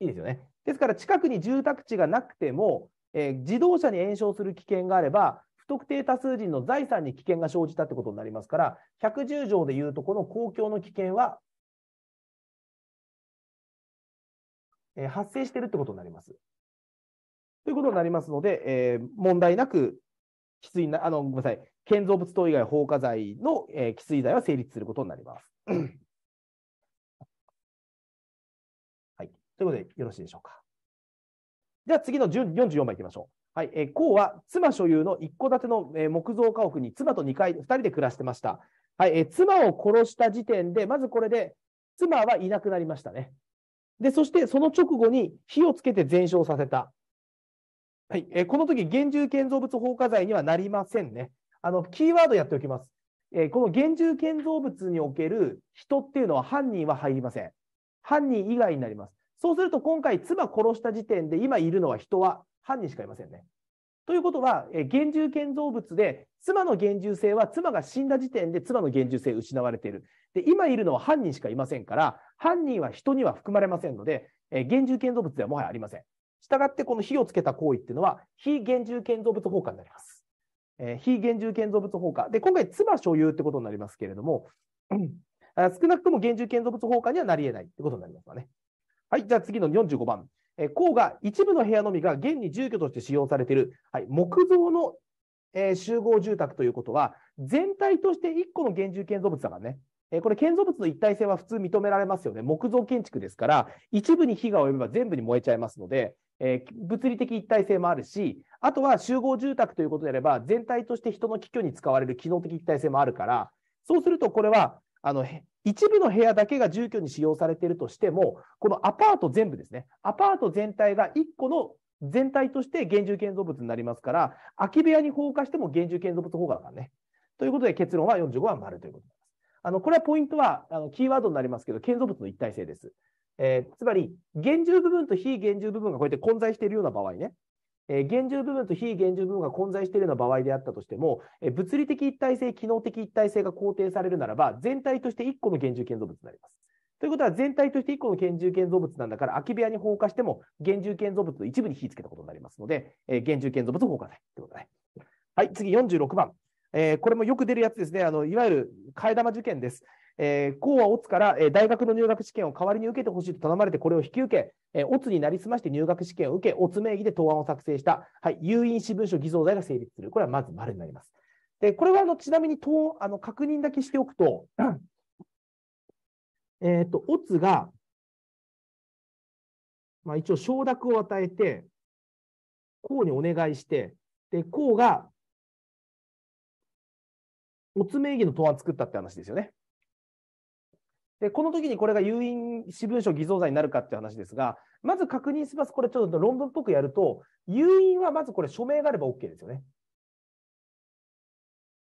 いいですよね。ですから、近くに住宅地がなくても、えー、自動車に延焼する危険があれば、不特定多数人の財産に危険が生じたってことになりますから、110条でいうと、この公共の危険は、え発生してるってことになります。ということになりますので、えー、問題なく、ついな、あの、ごめんなさい、建造物等以外放火罪の、えー、つい罪は成立することになります。はい。ということで、よろしいでしょうか。じゃあ次の44番いきましょう。はい、えー、こうは妻所有の一戸建ての、え木造家屋に妻と2階、2人で暮らしてました。はい、えー、妻を殺した時点で、まずこれで、妻はいなくなりましたね。で、そしてその直後に火をつけて全焼させた。はい、えー、この時、現住建造物放火罪にはなりませんね。あの、キーワードやっておきます。えー、この現住建造物における人っていうのは犯人は入りません。犯人以外になります。そうすると今回、妻殺した時点で今いるのは人は犯人しかいませんね。ということは、え現住建造物で、妻の現住性は妻が死んだ時点で妻の現住性失われている。で、今いるのは犯人しかいませんから、犯人は人には含まれませんので、え現住建造物ではもはやありません。したがって、この火をつけた行為っていうのは、非現住建造物放火になります。えー、非現住建造物放火。で、今回、妻所有ってことになりますけれども、う [CLEARS THROAT] ん、少なくとも現住建造物放火にはなり得ないってことになりますわね。はい、じゃあ次の45番。えー、が一部の部屋のみが現に住居として使用されている、はい、木造の、えー、集合住宅ということは、全体として1個の現住建造物だからね。えー、これ、建造物の一体性は普通認められますよね。木造建築ですから、一部に火が及べば全部に燃えちゃいますので、え物理的一体性もあるし、あとは集合住宅ということであれば、全体として人の寄居に使われる機能的一体性もあるから、そうすると、これはあの一部の部屋だけが住居に使用されているとしても、このアパート全部ですね、アパート全体が1個の全体として現住建造物になりますから、空き部屋に放火しても現住建造物放火だからね。ということで、結論は45は丸ということです。あのこれはポイントはあのキーワードになりますけど、建造物の一体性です。えー、つまり、現住部分と非現住部分がこうやって混在しているような場合ね、えー、現住部分と非現住部分が混在しているような場合であったとしても、えー、物理的一体性、機能的一体性が肯定されるならば、全体として1個の現住建造物になります。ということは、全体として1個の現住建造物なんだから、空き部屋に放火しても、現住建造物の一部に火つけたことになりますので、えー、現住建造物を放火罪ということで、ね。はい、次46番。えー、これもよく出るやつですね。あのいわゆる替え玉受験です。えー、講はオツから、えー、大学の入学試験を代わりに受けてほしいと頼まれて、これを引き受け、えー、オツになりすまして入学試験を受け、オツ名義で答案を作成した、はい、有印私文書偽造罪が成立する。これはまず丸になります。で、これはあのちなみにとあの確認だけしておくと、えっ、ー、と、オツが、まあ、一応承諾を与えて、公にお願いして、で、公が、オツ名義の答案作ったって話ですよね。で、この時にこれが誘引私文書偽造罪になるかっていう話ですが、まず確認します。これちょっと論文っぽくやると、誘引はまずこれ署名があれば OK ですよね。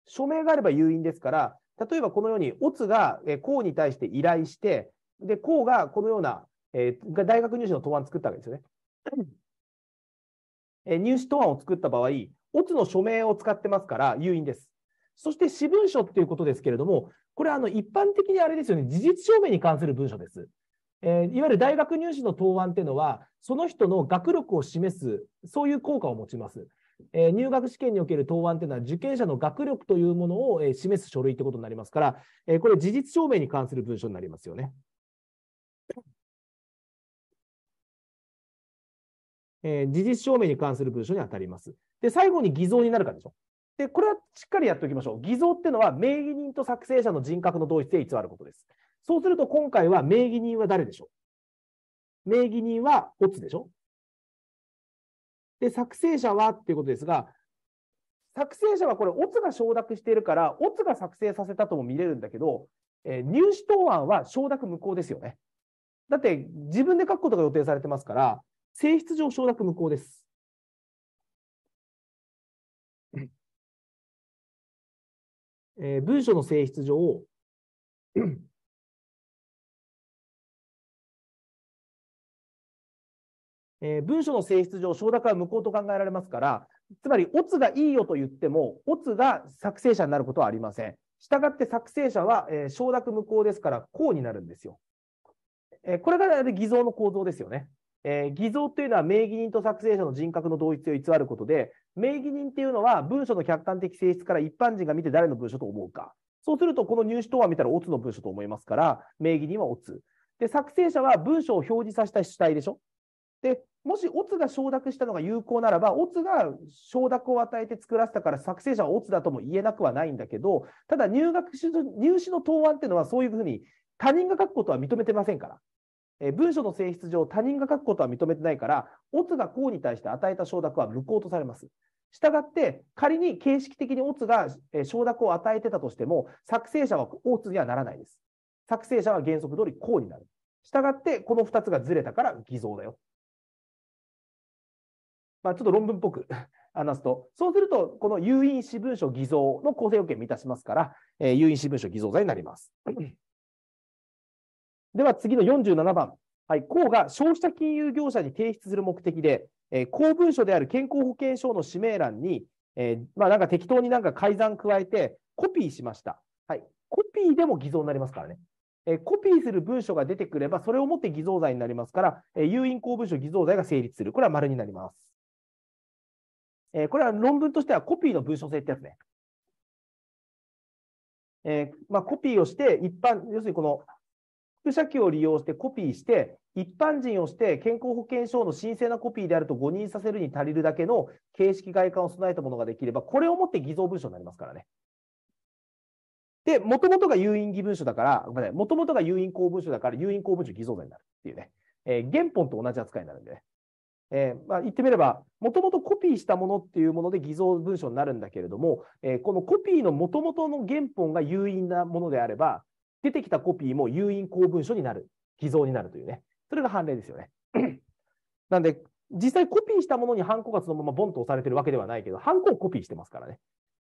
署名があれば誘引ですから、例えばこのように、オツが公に対して依頼して、で、公がこのような、えー、大学入試の答案を作ったわけですよね。えー、入試答案を作った場合、オツの署名を使ってますから、誘引です。そして私文書っていうことですけれども、これはあの一般的にあれですよね、事実証明に関する文書です。えー、いわゆる大学入試の答案っていうのは、その人の学力を示す、そういう効果を持ちます。えー、入学試験における答案っていうのは、受験者の学力というものを、えー、示す書類ということになりますから、えー、これ、事実証明に関する文書になりますよね。えー、事実証明に関する文書に当たります。で、最後に偽造になるかでしょ。で、これはしっかりやっておきましょう。偽造っていうのは、名義人と作成者の人格の同一性偽ることです。そうすると、今回は名義人は誰でしょう名義人はオツでしょで、作成者はっていうことですが、作成者はこれ、オツが承諾しているから、オツが作成させたとも見れるんだけど、えー、入試答案は承諾無効ですよね。だって、自分で書くことが予定されてますから、性質上承諾無効です。えー、文書の性質上、[CLEARS THROAT] えー、文書の性質上、承諾は無効と考えられますから、つまり、オツがいいよと言っても、オツが作成者になることはありません。したがって作成者は、えー、承諾無効ですから、こうになるんですよ。えー、これが偽造の構造ですよね。え偽造というのは名義人と作成者の人格の同一を偽ることで、名義人っていうのは文書の客観的性質から一般人が見て誰の文書と思うか。そうすると、この入試等は見たらオツの文書と思いますから、名義人はオツ。で、作成者は文書を表示させた主体でしょ。で、もしオツが承諾したのが有効ならば、オツが承諾を与えて作らせたから作成者はオツだとも言えなくはないんだけど、ただ入学入試の答案っていうのはそういうふうに他人が書くことは認めてませんから。え文書の性質上、他人が書くことは認めてないから、オツが項に対して与えた承諾は無効とされます。したがって、仮に形式的にオツが承諾を与えてたとしても、作成者はオツにはならないです。作成者は原則通り項になる。したがって、この2つがずれたから偽造だよ。まあ、ちょっと論文っぽく [LAUGHS] 話すと、そうすると、この有印私文書偽造の構成要件を満たしますから、えー、有印私文書偽造罪になります。では次の47番。はい、公が消費者金融業者に提出する目的で、えー、公文書である健康保険証の指名欄に、えー、まあ、なんか適当になんか改ざん加えてコピーしました。はい、コピーでも偽造になりますからね。えー、コピーする文書が出てくれば、それをもって偽造罪になりますから、え有印公文書偽造罪が成立する。これは丸になります。えこれは論文としてはコピーの文書性ってやつね。えまあ、コピーをして、一般、要するにこの写機を利用してコピーして、一般人をして健康保険証の申請なコピーであると誤認させるに足りるだけの形式外観を備えたものができれば、これをもって偽造文書になりますからね。で、もともとが誘引義文書だから、ごめんなさい、もともとが誘引公文書だから、誘引公文書偽造罪になるっていうね、えー、原本と同じ扱いになるんでね。えー、まあ、言ってみれば、もともとコピーしたものっていうもので偽造文書になるんだけれども、えー、このコピーのもともとの原本が有印なものであれば、出てきたコピーも有印公文書になる、偽造になるというね、それが判例ですよね。[CLEARS THROAT] なんで、実際コピーしたものにハンコがそのままボンと押されてるわけではないけど、ハンコをコピーしてますからね。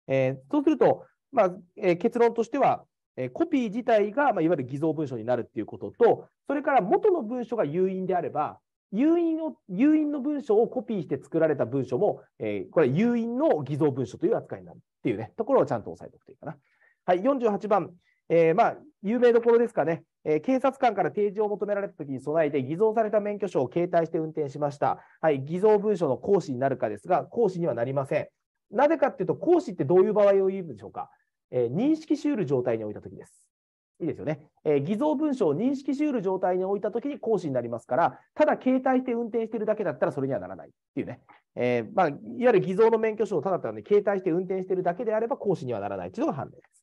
えー、そうすると、まあえー、結論としては、えー、コピー自体が、まあ、いわゆる偽造文書になるっていうことと、それから元の文書が有印であれば、有印を有印の文書をコピーして作られた文書も、えー、これは有印の偽造文書という扱いになるっていうね、ところをちゃんと押さえておくといいかな。はい、48番。えー、まあ、有名どころですかね、えー、警察官から提示を求められたときに備えて、偽造された免許証を携帯して運転しました。はい、偽造文書の行使になるかですが、行使にはなりません。なぜかっていうと、行使ってどういう場合を言うんでしょうか。えー、認識しうる状態に置いたときです。いいですよね、えー、偽造文書を認識しうる状態に置いたときに行使になりますから、ただ携帯して運転してるだけだったらそれにはならないっていうね、えー、まあ、いわゆる偽造の免許証をただただ、ね、携帯して運転してるだけであれば行使にはならないというのが判例です。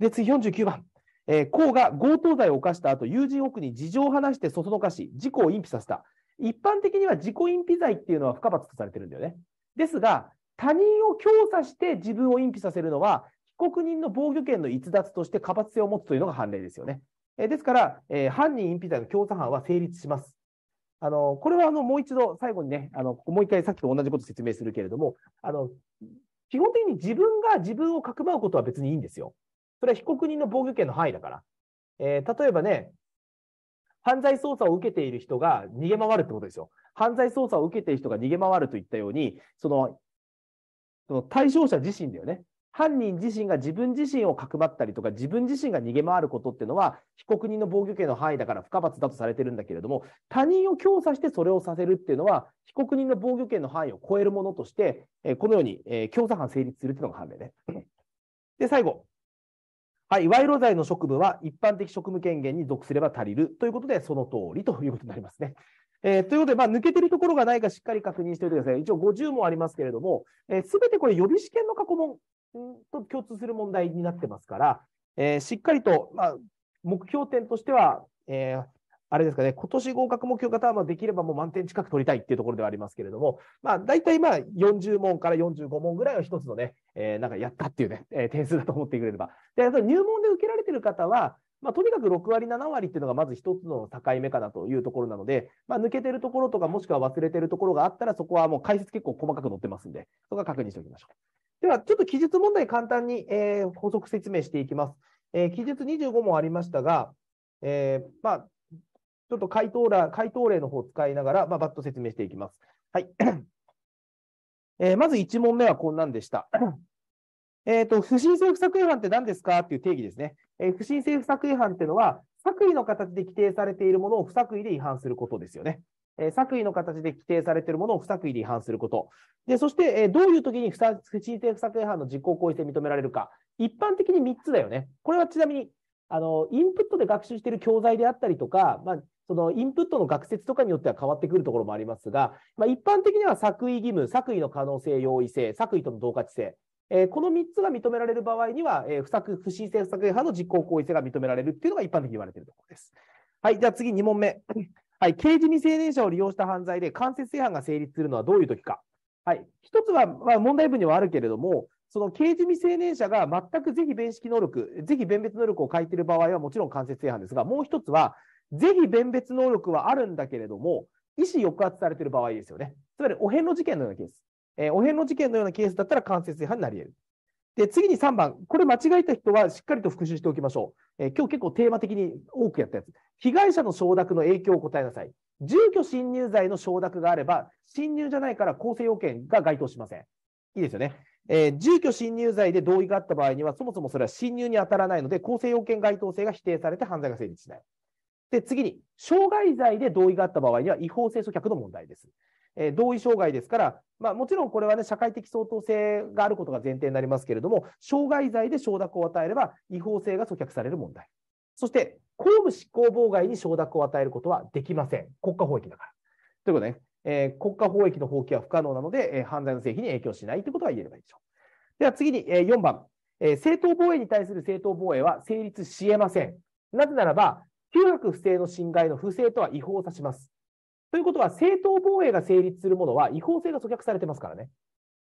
で、次49番。えー、が強盗罪を犯した後、友人奥に事情を話してそそのかし、事故を隠避させた。一般的には自己隠避罪っていうのは不可罰とされてるんだよね。ですが、他人を強査して自分を隠避させるのは、被告人の防御権の逸脱として過罰性を持つというのが判例ですよね。えー、ですから、えー、犯人隠避罪の強査犯は成立します。あのこれはあのもう一度、最後にね、あのもう一回さっきと同じこと説明するけれども、あの基本的に自分が自分をかくまうことは別にいいんですよ。それは被告人の防御権の範囲だから。えー、例えばね、犯罪捜査を受けている人が逃げ回るってことですよ。犯罪捜査を受けている人が逃げ回るといったように、その、その対象者自身だよね。犯人自身が自分自身をかくまったりとか、自分自身が逃げ回ることっていうのは、被告人の防御権の範囲だから不可罰だとされてるんだけれども、他人を強査してそれをさせるっていうのは、被告人の防御権の範囲を超えるものとして、このように強査犯成立するっていうのが判例ね。で、最後、はい、賄賂罪の職務は一般的職務権限に属すれば足りるということで、その通りということになりますね。えー、ということで、まあ、抜けてるところがないかしっかり確認しておいてください。一応50問ありますけれども、す、えー、べ、てこれ予備試験の過去問と共通する問題になってますから、えー、しっかりと、まあ、目標点としては、えー、あれですかね、今年合格目標型はまできればもう満点近く取りたいっていうところではありますけれども、まあ、大体まあ40問から45問ぐらいは1つのね、えー、なんかやったっていうね、えー、点数だと思ってくれれば。で、入門で受けられてる方は、まあ、とにかく6割、7割っていうのがまず一つの境目かなというところなので、まあ、抜けてるところとか、もしくは忘れてるところがあったら、そこはもう解説結構細かく載ってますんで、そこは確認しておきましょう。では、ちょっと記述問題簡単に、えー、補足説明していきます。えー、記述25問ありましたが、えー、まあ、ちょっと回答欄回答例の方を使いながら、まあ、バッと説明していきます。はい。えー、まず1問目はこんなんでした。えっと、不審政府作為犯って何ですかっていう定義ですね。えー、不審政府作為犯っていうのは、作為の形で規定されているものを不作為で違反することですよね。えー、作為の形で規定されているものを不作為で違反すること。で、そして、えどういう時に不不審政府作為犯の実行行為で認められるか。一般的に3つだよね。これはちなみにあの、インプットで学習している教材であったりとか、まあ、そのインプットの学説とかによっては変わってくるところもありますが、まあ、一般的には作為義務、作為の可能性、容易性、作為との同価値性、えー、この3つが認められる場合には、えー、不作不審性、不作為派の実行行為性が認められるっていうのが一般的に言われているところです。はい、じゃあ次2問目。[CLEARS THROAT] はい、刑事未成年者を利用した犯罪で間接違反が成立するのはどういう時か。はい、一つは、まあ、問題文にはあるけれども、その刑事未成年者が全く是非弁識能力、是非弁別能力を欠いている場合はもちろん間接違反ですが、もう一つは、ぜひ弁別能力はあるんだけれども、意思抑圧されている場合ですよね。つまり、お遍路事件のようなケース。えー、お遍路事件のようなケースだったら間接違反になり得る。で、次に3番。これ間違えた人はしっかりと復習しておきましょう。えー、今日結構テーマ的に多くやったやつ。被害者の承諾の影響を答えなさい。住居侵入罪の承諾があれば、侵入じゃないから構成要件が該当しません。いいですよね。えー、住居侵入罪で同意があった場合には、そもそもそれは侵入に当たらないので、構成要件該当性が否定されて犯罪が成立しない。で、次に、傷害罪で同意があった場合には違法性阻却の問題です。えー、同意障害ですから、まあ、もちろんこれは、ね、社会的相当性があることが前提になりますけれども、傷害罪で承諾を与えれば違法性が阻却される問題。そして、公務執行妨害に承諾を与えることはできません。国家法益だから。ということで、ね、えー、国家法益の法規は不可能なので、えー、犯罪の成否に影響しないということが言えればいいでしょう。では次に、えー、4番、え正当防衛に対する正当防衛は成立し得ません。なぜならば、旧約不正の侵害の不正とは違法を指します。ということは、正当防衛が成立するものは違法性が阻却されてますからね。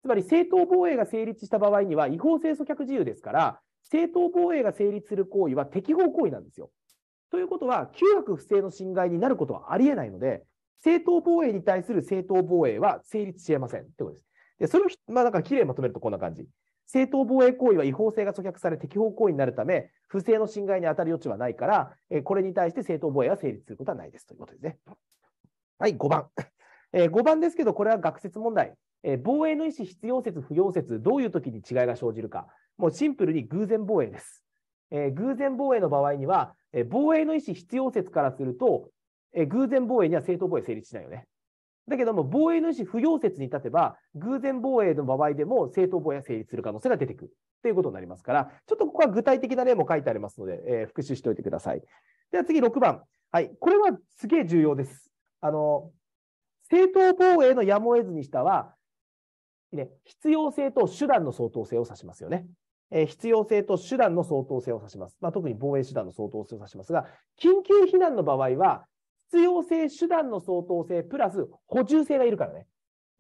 つまり、正当防衛が成立した場合には、違法性阻却自由ですから、正当防衛が成立する行為は適法行為なんですよ。ということは、旧約不正の侵害になることはありえないので、正当防衛に対する正当防衛は成立し得ませんってことです。で、それを、まあなんか綺麗にまとめるとこんな感じ。正当防衛行為は違法性が阻却され適法行為になるため、不正の侵害に当たる余地はないから、えこれに対して正当防衛は成立することはないですということですね。はい、5番。[LAUGHS] え5番ですけど、これは学説問題。え防衛の意思必要説、不要説、どういう時に違いが生じるか。もうシンプルに偶然防衛です。え偶然防衛の場合には、え防衛の意思必要説からすると、え偶然防衛には正当防衛成立しないよね。だけども、防衛の意思不要説に立てば、偶然防衛の場合でも正当防衛が成立する可能性が出てくるということになりますから、ちょっとここは具体的な例も書いてありますので、えー、復習しておいてください。では次、6番。はい。これはすげえ重要です。あの、正当防衛のやむを得ずにしたは、ね、必要性と手段の相当性を指しますよね。えー、必要性と手段の相当性を指します。まあ、特に防衛手段の相当性を指しますが、緊急避難の場合は、必要性、手段の相当性、プラス補充性がいるからね。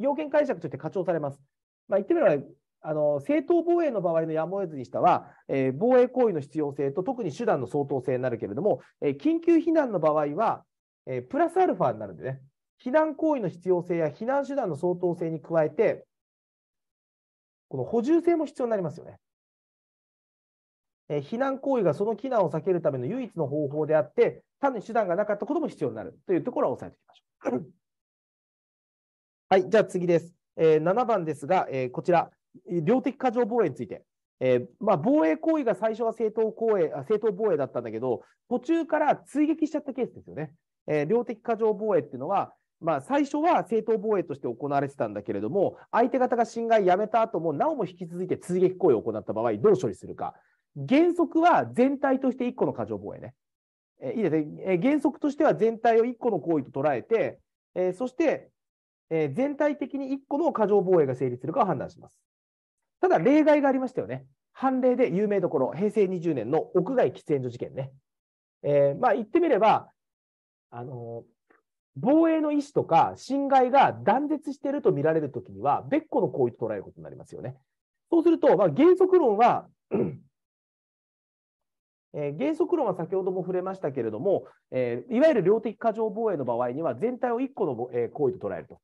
要件解釈として課長されます。まあ、言ってみれば、あの正当防衛の場合のやむを得ずにしたは、えー、防衛行為の必要性と特に手段の相当性になるけれども、えー、緊急避難の場合は、えー、プラスアルファになるんでね、避難行為の必要性や避難手段の相当性に加えて、この補充性も必要になりますよね。え避難行為がその避難を避けるための唯一の方法であって、単に手段がなかったことも必要になるというところは押さえておきましょう。はい、じゃあ次です。えー、7番ですが、えー、こちら、量的過剰防衛について。えー、まあ、防衛行為が最初は正当防衛正当防衛だったんだけど、途中から追撃しちゃったケースですよね。え量的過剰防衛っていうのは、まあ、最初は正当防衛として行われてたんだけれども、相手方が侵害やめた後も、なおも引き続いて追撃行為を行った場合、どう処理するか。原則は全体として1個の過剰防衛ね。えいいですね、え原則としては全体を1個の行為と捉えて、えそして、え全体的に1個の過剰防衛が成立するかを判断します。ただ、例外がありましたよね。判例で有名どころ、平成20年の屋外喫煙所事件ね。えー、まあ、言ってみれば、あの防衛の意思とか侵害が断絶していると見られるときには、別個の行為と捉えることになりますよね。そうすると、まあ、原則論はえー、原則論は先ほども触れましたけれども、えー、いわゆる量的過剰防衛の場合には、全体を1個の、えー、行為と捉えると。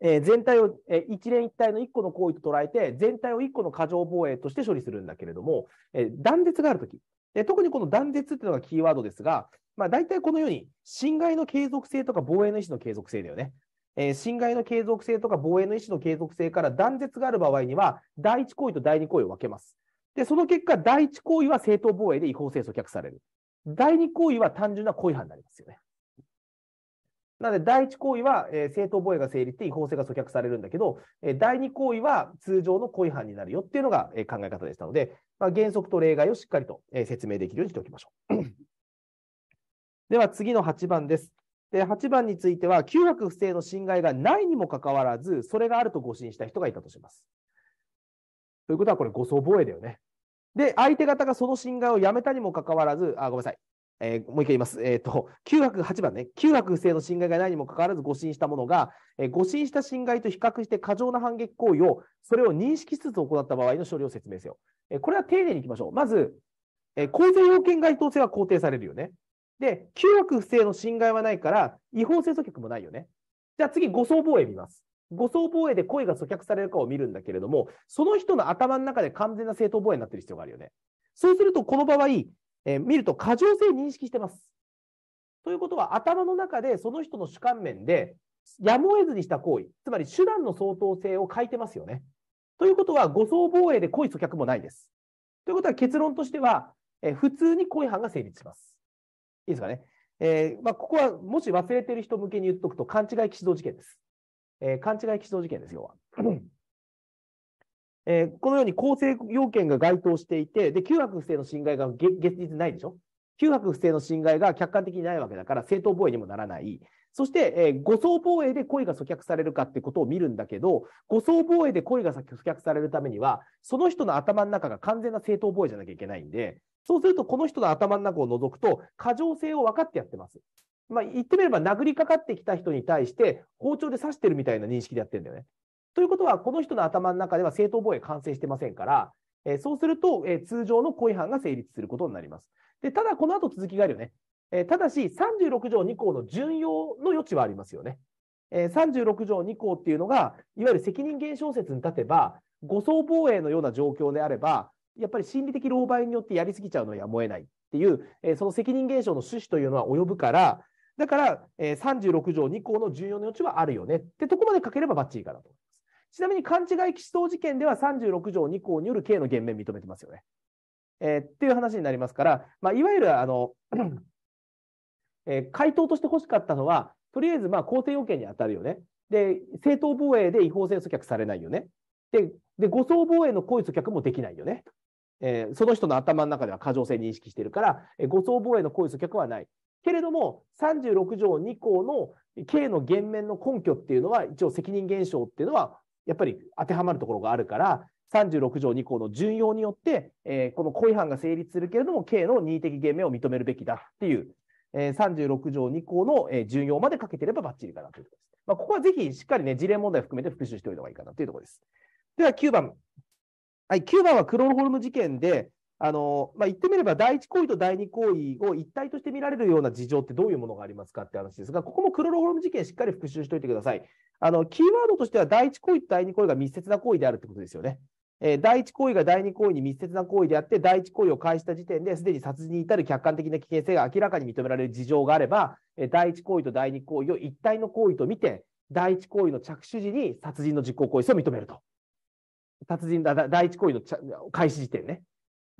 えー、全体を、えー、一連一体の1個の行為と捉えて、全体を1個の過剰防衛として処理するんだけれども、えー、断絶があるとき、えー、特にこの断絶っていうのがキーワードですが、まあ、大体このように、侵害の継続性とか防衛の意思の継続性だよね。えー、侵害の継続性とか防衛の意思の継続性から断絶がある場合には、第1行為と第2行為を分けます。で、その結果、第一行為は正当防衛で違法性阻却される。第二行為は単純な故意犯になりますよね。なので、第一行為は、えー、正当防衛が成立して違法性が阻却されるんだけど、えー、第二行為は通常の故意犯になるよっていうのが、えー、考え方でしたので、まあ、原則と例外をしっかりと、え説明できるようにしておきましょう。では次の8番です。で8番については、旧約不正の侵害がないにもかかわらず、それがあると誤信した人がいたとします。ということは、これ、誤送防衛だよね。で、相手方がその侵害をやめたにもかかわらず、あ、ごめんなさい。えー、もう一回言います。えっ、ー、と、908番ね、9悪不正の侵害がないにもかかわらず誤信したものが、えー、誤信した侵害と比較して過剰な反撃行為を、それを認識しつつ行った場合の処理を説明せよ。えー、これは丁寧にいきましょう。まず、えー、構造要件該当性は肯定されるよね。で、9悪不正の侵害はないから、違法性阻却もないよね。じゃあ次、誤送防衛見ます。護送防衛で故意が阻却されるかを見るんだけれども、その人の頭の中で完全な正当防衛になってる必要があるよね。そうすると、この場合、えー、見ると過剰性認識してます。ということは、頭の中でその人の主観面で、やむを得ずにした行為、つまり手段の相当性を欠いてますよね。ということは、護送防衛で故意阻却もないです。ということは、結論としては、えー、普通に故意犯が成立します。いいですかね。えー、まあ、ここは、もし忘れてる人向けに言っとくと、勘違い起士道事件です。えー、勘違い起訴事件です、要は。[CLEARS THROAT] えー、このように構成要件が該当していて、で、旧泊不正の侵害が現実ないでしょ旧泊不正の侵害が客観的にないわけだから、正当防衛にもならない。そして、えー、誤送防衛で故意が阻却されるかってことを見るんだけど、誤送防衛で故意が阻却されるためには、その人の頭の中が完全な正当防衛じゃなきゃいけないんで、そうすると、この人の頭の中を除くと、過剰性を分かってやってます。まあ、言ってみれば殴りかかってきた人に対して包丁で刺してるみたいな認識でやってるんだよね。ということは、この人の頭の中では正当防衛完成してませんから、えー、そうすると、えー、通常の故意犯が成立することになります。でただ、この後続きがあるよね。えー、ただし、36条2項の順用の余地はありますよね。えー、36条2項っていうのが、いわゆる責任減少説に立てば、誤送防衛のような状況であれば、やっぱり心理的老狽によってやりすぎちゃうのはやむを得ないっていう、えー、その責任減少の趣旨というのは及ぶから、だから、えー、36条2項の重要の余地はあるよねってとこまで書ければバッチリかなと思います。ちなみに勘違い起訴事件では36条2項による刑の減免認めてますよね。えー、っていう話になりますから、まあ、いわゆるあの、えー、回答として欲しかったのは、とりあえずまあ要件に当たるよね。で、正当防衛で違法性阻却されないよね。で、で誤送防衛の行為阻却もできないよね。えー、その人の頭の中では過剰性認識してるから、えー、誤送防衛の行為阻却はない。けれども、36条2項の刑の減免の根拠っていうのは、一応責任減少っていうのは、やっぱり当てはまるところがあるから、36条2項の順用によって、えー、この故意犯が成立するけれども、刑の任意的減免を認めるべきだっていう、えー、36条2項の、えー、順用までかけてればばっちりかなということです。まあ、ここはぜひしっかりね、事例問題含めて復習しておいた方がいいかなというところです。では9番。はい、9番はクローホルム事件で、あのまあ、言ってみれば第一行為と第二行為を一体として見られるような事情ってどういうものがありますかって話ですが、ここもクロロホルム事件しっかり復習しておいてください。あのキーワードとしては第一行為と第二行為が密接な行為であるってことですよね。えー、第一行為が第二行為に密接な行為であって、第一行為を介した時点ですでに殺人に至る客観的な危険性が明らかに認められる事情があれば、えー、第一行為と第二行為を一体の行為と見て、第一行為の着手時に殺人の実行行為を認めると。殺人だ第一行為の開始時点ね。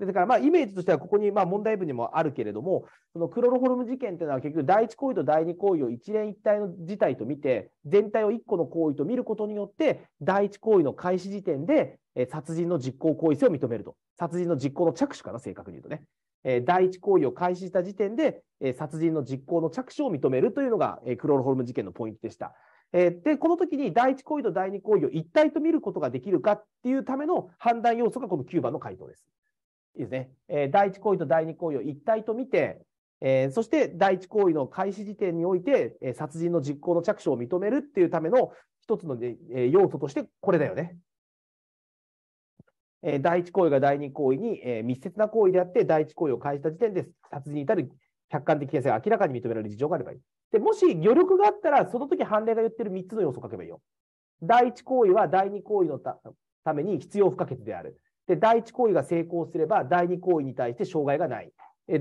だから、まあ、イメージとしてはここにまあ問題文にもあるけれども、そのクロロホルム事件というのは結局、第一行為と第二行為を一連一体の事態と見て、全体を一個の行為と見ることによって、第一行為の開始時点で、殺人の実行行為性を認めると、殺人の実行の着手かな、正確に言うとね。え第一行為を開始した時点で、え殺人の実行の着手を認めるというのが、えクロロホルム事件のポイントでした。えー、でこの時に第一行為と第二行為を一体と見ることができるかっていうための判断要素がこの9番の回答です。ですね、えー、第1行為と第2行為を一体と見て、えー、そして第1行為の開始時点において、えー、殺人の実行の着手を認めるっていうための一つの、ね、えー、要素としてこれだよね。えー、第1行為が第2行為に、えー、密接な行為であって、第1行為を開始した時点で殺人に至る客観的形成が明らかに認められる事情があればいい。でもし余力があったら、その時判例が言ってる3つの要素を書けばいいよ。第1行為は第2行為のために必要不可欠である。で、第一行為が成功すれば、第二行為に対して障害がない。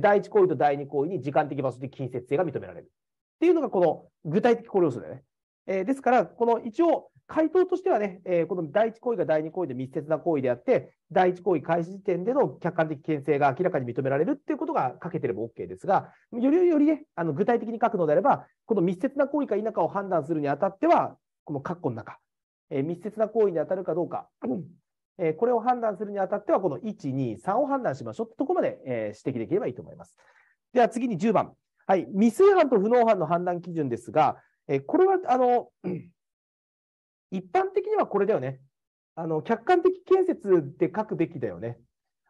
第一行為と第二行為に時間的場所的近接性が認められる。っていうのが、この具体的考慮数だよね。えー、ですから、この一応、回答としてはね、えー、この第一行為が第二行為で密接な行為であって、第一行為開始時点での客観的牽性が明らかに認められるっていうことが書けてれば OK ですが、よりよりね、あの具体的に書くのであれば、この密接な行為か否かを判断するにあたっては、この括弧の中、えー、密接な行為に当たるかどうか、えこれを判断するにあたっては、この1、2、3を判断しましょうってとこまで、え指摘できればいいと思います。では次に10番。はい。未遂犯と不能犯の判断基準ですが、えこれは、あの、一般的にはこれだよね。あの、客観的建設で書くべきだよね。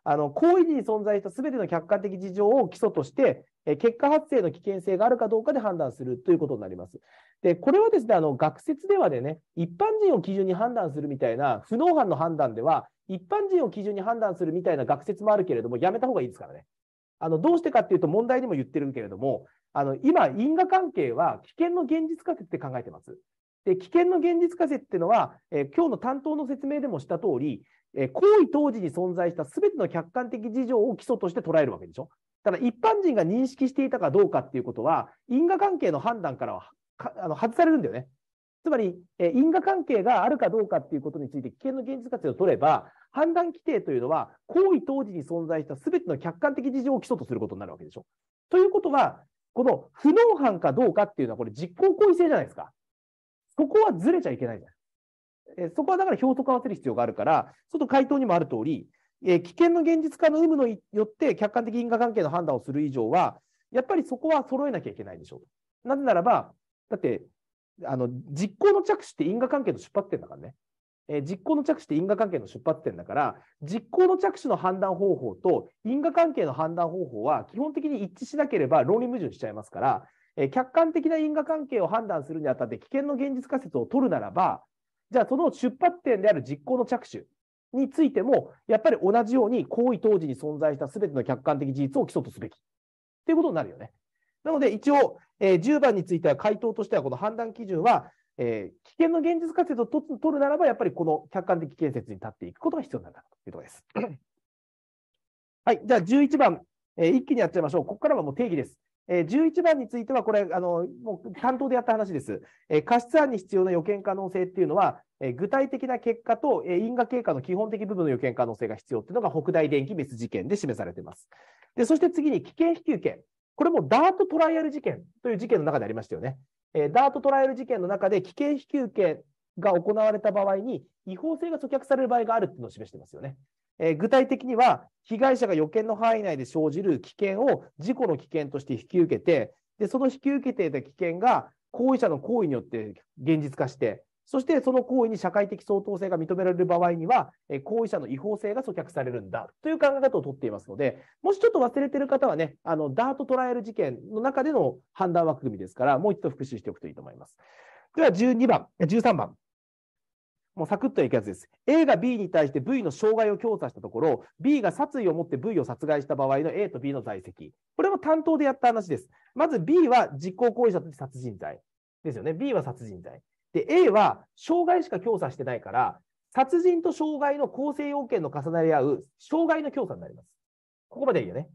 あの行為時に存在したすべての客観的事情を基礎として、え結果発生の危険性があるかどうかで判断するということになります。でこれはですねあの学説ではでね、一般人を基準に判断するみたいな、不能犯の判断では、一般人を基準に判断するみたいな学説もあるけれども、やめた方がいいですからね。あのどうしてかっていうと、問題にも言ってるけれども、あの今、因果関係は危険の現実化って考えてます。で危険の現実仮説っていうのは、えー、今日の担当の説明でもした通り、え行為当時に存在した全ての客観的事情を基礎として捉えるわけでしょ。ただ一般人が認識していたかどうかっていうことは、因果関係の判断からはあの外されるんだよね。つまり、え因果関係があるかどうかっていうことについて危険の現実活用を取れば、判断規定というのは、行為当時に存在した全ての客観的事情を基礎とすることになるわけでしょ。ということは、この不能犯かどうかっていうのは、これ実行行為性じゃないですか。そこはずれちゃいけないじゃない。えそこはだから表と交わせる必要があるから、ちょっと回答にもある通り、え危険の現実化の有無によって客観的因果関係の判断をする以上は、やっぱりそこは揃えなきゃいけないでしょう。なぜならば、だって、あの実行の着手って因果関係の出発点だからね。え実行の着手って因果関係の出発点だから、実行の着手の判断方法と因果関係の判断方法は基本的に一致しなければ論理矛盾しちゃいますから、え客観的な因果関係を判断するにあたって危険の現実仮説を取るならば、じゃあその出発点である実行の着手についても、やっぱり同じように行為当時に存在したすべての客観的事実を基礎とすべきっていうことになるよね。なので一応、えー、10番については回答としてはこの判断基準は、えー、危険の現実仮説を取るならば、やっぱりこの客観的建設に立っていくことが必要になるというところです。はい、じゃあ11番、えー、一気にやっちゃいましょう。ここからはもう定義です。えー、11番については、これ、あの、もう担当でやった話です。えー、過失案に必要な予見可能性っていうのは、えー、具体的な結果と、えー、因果経過の基本的部分の予見可能性が必要っていうのが北大電気別事件で示されています。で、そして次に危険き受権。これもダートトライアル事件という事件の中でありましたよね。えー、ダートトライアル事件の中で危険き受権が行われた場合に違法性が阻却される場合があるっていうのを示してますよね。えー、具体的には、被害者が予見の範囲内で生じる危険を事故の危険として引き受けて、でその引き受けていた危険が行為者の行為によって現実化して、そしてその行為に社会的相当性が認められる場合には、え行為者の違法性が阻却されるんだという考え方をとっていますので、もしちょっと忘れてる方はね、あのダートトライアル事件の中での判断枠組みですから、もう一度復習しておくといいと思います。では12番、13番。もうサクッといくやつです。A が B に対して V の障害を強査したところ、B が殺意を持って V を殺害した場合の A と B の在籍。これも担当でやった話です。まず B は実行行為者として殺人罪。ですよね。B は殺人罪。で、A は障害しか強査してないから、殺人と障害の構成要件の重なり合う障害の強査になります。ここまでいいよね。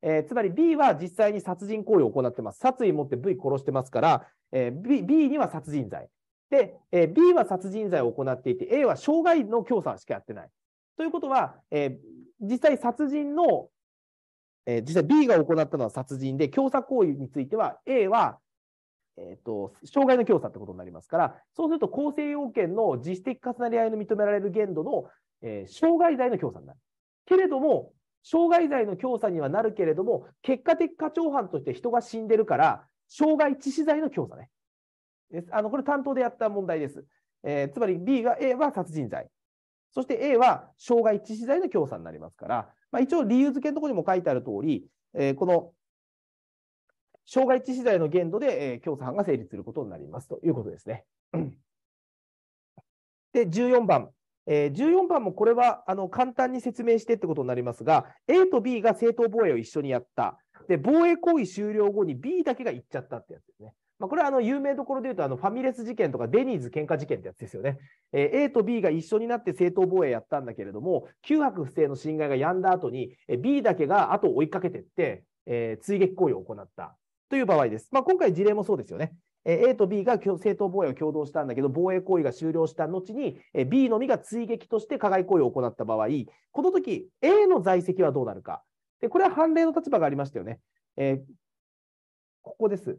えー、つまり B は実際に殺人行為を行ってます。殺意を持って V 殺してますから、えー、B, B には殺人罪。で、えー、B は殺人罪を行っていて、A は傷害の教唆しかやってない。ということは、えー、実際殺人の、えー、実際 B が行ったのは殺人で、教唆行為については A は、えっ、ー、と、障害の教唆ってことになりますから、そうすると構成要件の自主的重なり合いの認められる限度の、えー、障害罪の教唆になる。けれども、傷害罪の教唆にはなるけれども、結果的過長犯として人が死んでるから、傷害致死罪の教唆ね。です。あの、これ担当でやった問題です。えー、つまり B が A は殺人罪。そして A は傷害致死罪の教唆になりますから、まあ、一応理由付けのところにも書いてある通り、えー、この傷害致死罪の限度で、えー、教唆犯が成立することになりますということですね。[CLEARS THROAT] で、14番。えー、14番もこれはあの簡単に説明してってことになりますが、A と B が正当防衛を一緒にやった。で、防衛行為終了後に B だけが行っちゃったってやつですね。まあ、これはあの有名どころで言うと、あのファミレス事件とかデニーズ喧嘩事件ってやつですよね。えー、A と B が一緒になって正当防衛やったんだけれども、9泊不正の侵害が止んだ後に、B だけが後を追いかけていって、えー、追撃行為を行ったという場合です。まあ、今回事例もそうですよね。A と B が正当防衛を共同したんだけど、防衛行為が終了した後に、B のみが追撃として加害行為を行った場合、この時 A の在籍はどうなるか。でこれは判例の立場がありましたよね。えー、ここです。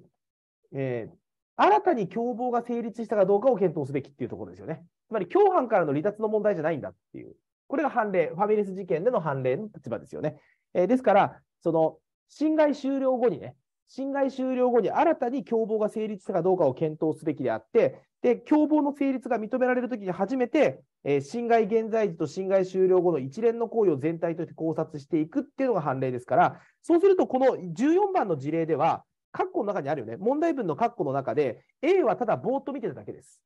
えー、新たに共謀が成立したかどうかを検討すべきっていうところですよね。つまり共犯からの離脱の問題じゃないんだっていう。これが判例、ファミレス事件での判例の立場ですよね。えー、ですから、その、侵害終了後にね、侵害終了後に新たに共謀が成立したかどうかを検討すべきであって、で、共謀の成立が認められるときに初めて、えー、侵害現在時と侵害終了後の一連の行為を全体として考察していくっていうのが判例ですから、そうすると、この14番の事例では、括弧の中にあるよね。問題文の括弧の中で、A はただぼーっと見てただけです。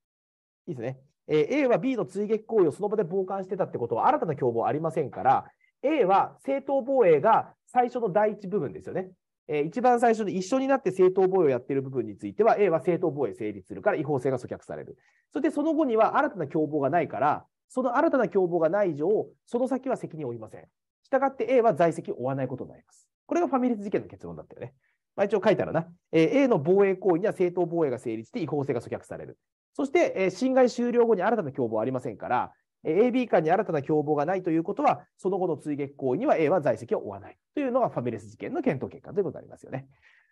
いいですね。えー、A は B の追撃行為をその場で傍観してたってことは新たな共謀ありませんから、A は正当防衛が最初の第一部分ですよね。えー、一番最初に一緒になって正当防衛をやっている部分については、A は正当防衛成立するから違法性が阻却される。そしてその後には新たな共謀がないから、その新たな共謀がない以上、その先は責任を負いません。したがって A は在籍を負わないことになります。これがファミリーズ事件の結論だったよね。まあ、一応書いたらな、えー、A の防衛行為には正当防衛が成立して違法性が阻却される。そして、えー、侵害終了後に新たな共謀はありませんから、えー、AB 間に新たな共謀がないということは、その後の追撃行為には A は在籍を負わないというのがファミレス事件の検討結果ということになりますよね。